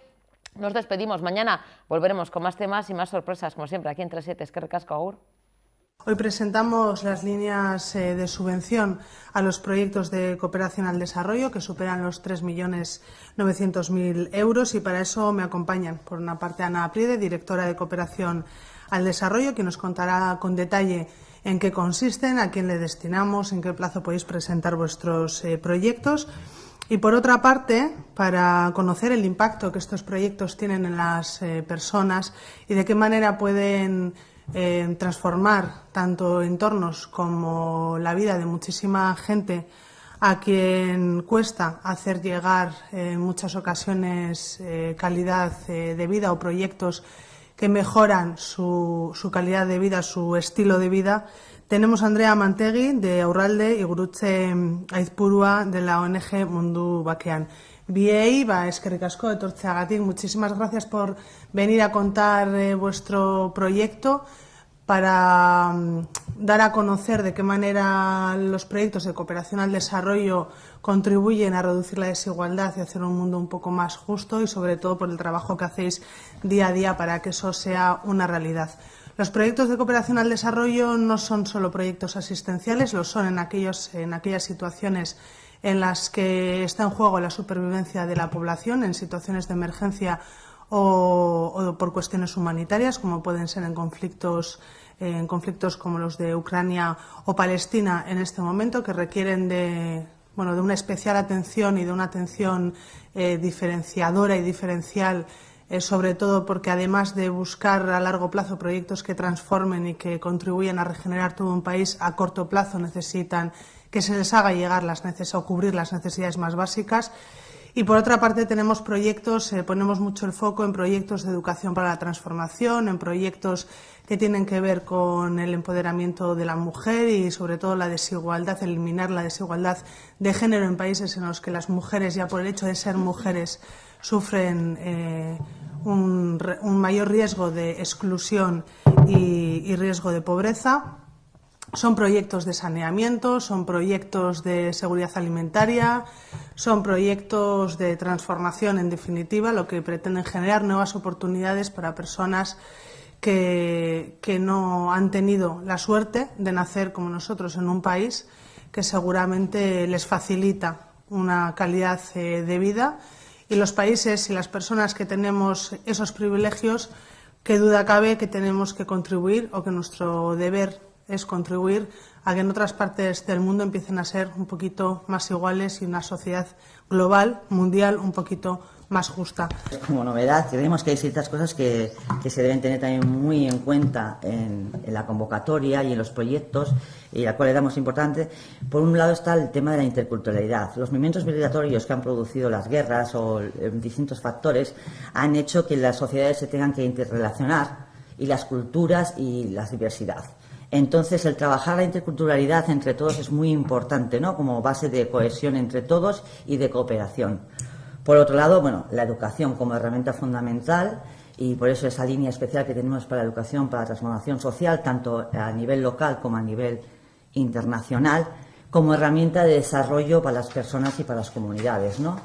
nos despedimos. Mañana volveremos con más temas y más sorpresas, como siempre, aquí en 37. Es que recasco, Hoy presentamos las líneas eh, de subvención a los proyectos de cooperación al desarrollo que superan los 3.900.000 euros y para eso me acompañan por una parte Ana Apride, directora de cooperación al desarrollo, que nos contará con detalle en qué consisten, a quién le destinamos, en qué plazo podéis presentar vuestros eh, proyectos. Y por otra parte, para conocer el impacto que estos proyectos tienen en las eh, personas y de qué manera pueden transformar tanto entornos como la vida de muchísima gente a quien cuesta hacer llegar en muchas ocasiones eh, calidad eh, de vida o proyectos que mejoran su, calidad de vida, su estilo de vida. Tenemos Andrea Mantegui de Auralde, y Gurutze Aizpurua de la ONG Mundu Baquean. Biei, va, eskerrik asko Muchísimas gracias por venir a contar eh, vuestro proyecto para mm, dar a conocer de qué manera los proyectos de cooperación al desarrollo contribuyen a reducir la desigualdad y hacer un mundo un poco más justo y sobre todo por el trabajo que hacéis día a día para que eso sea una realidad. Los proyectos de cooperación al desarrollo no son solo proyectos asistenciales, lo son en, aquellos, en aquellas situaciones en las que está en juego la supervivencia de la población en situaciones de emergencia o, por cuestiones humanitarias, como pueden ser en conflictos, en conflictos como los de Ucrania o Palestina en este momento, que requieren de, bueno, de una especial atención y de una atención eh, diferenciadora y diferencial, eh, sobre todo porque además de buscar a largo plazo proyectos que transformen y que contribuyan a regenerar todo un país, a corto plazo necesitan que se les haga llegar las necesidades o cubrir las necesidades más básicas. Y por otra parte tenemos proyectos, eh, ponemos mucho el foco en proyectos de educación para la transformación, en proyectos que tienen que ver con el empoderamiento de la mujer y sobre todo la desigualdad, eliminar la desigualdad de género en países en los que las mujeres ya por el hecho de ser mujeres sufren eh, un, mayor riesgo de exclusión y riesgo de pobreza. Son proyectos de saneamiento, son proyectos de seguridad alimentaria, son proyectos de transformación, en definitiva, lo que pretenden generar nuevas oportunidades para personas que, no han tenido la suerte de nacer como nosotros en un país que seguramente les facilita una calidad eh, de vida y los países y las personas que tenemos esos privilegios, qué duda cabe que tenemos que contribuir o que nuestro deber es contribuir a que en otras partes del mundo empiecen a ser un poquito más iguales y una sociedad global, mundial, un poquito más justa. Como novedad, creemos que hay ciertas cosas que, se deben tener también muy en cuenta en, la convocatoria y en los proyectos, y la cual le damos importante. Por un lado está el tema de la interculturalidad. Los movimientos migratorios que han producido las guerras o eh, distintos factores han hecho que las sociedades se tengan que interrelacionar y las culturas y la diversidad. Entonces, el trabajar la interculturalidad entre todos es muy importante, ¿no? Como base de cohesión entre todos y de cooperación. Por otro lado, bueno, la educación como herramienta fundamental y por eso esa línea especial que tenemos para la educación, para la transformación social, tanto a nivel local como a nivel internacional, como herramienta de desarrollo para las personas y para las comunidades, ¿no?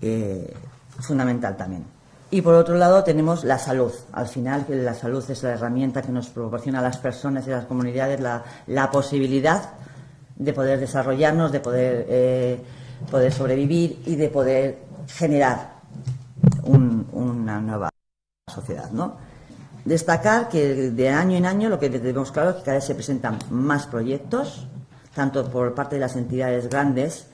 Eh, fundamental también. Y por otro lado tenemos la salud. Al final la salud es la herramienta que nos proporciona a las personas y a las comunidades la, posibilidad de poder desarrollarnos, de poder, eh, poder sobrevivir y de poder generar una nueva sociedad. Destacar que de año en año lo que tenemos claro es que cada vez se presentan más proyectos, tanto por parte de las entidades grandes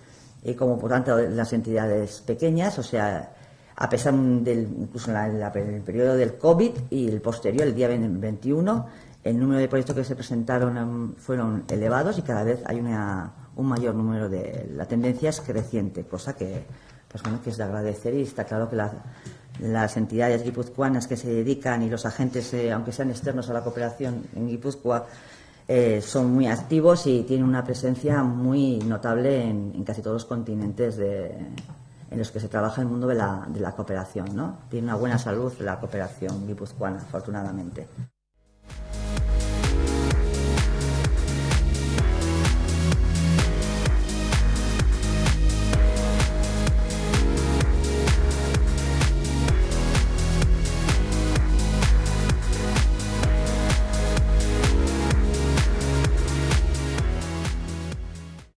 eh, como por tanto de las entidades pequeñas, o sea, a pesar del, incluso el periodo del COVID y el posterior, el día 21, el número de proyectos que se presentaron em, fueron elevados y cada vez hay un mayor número de... La tendencia es creciente, cosa que, pues bueno, que es de agradecer y está claro que las entidades guipuzcoanas que se dedican y los agentes, eh, aunque sean externos a la cooperación en Guipúzcoa, eh, son muy activos y tienen una presencia muy notable en, en casi todos los continentes de, en los que se trabaja el mundo de la, de la cooperación. ¿no? Tiene una buena salud la cooperación guipuzcoana, afortunadamente.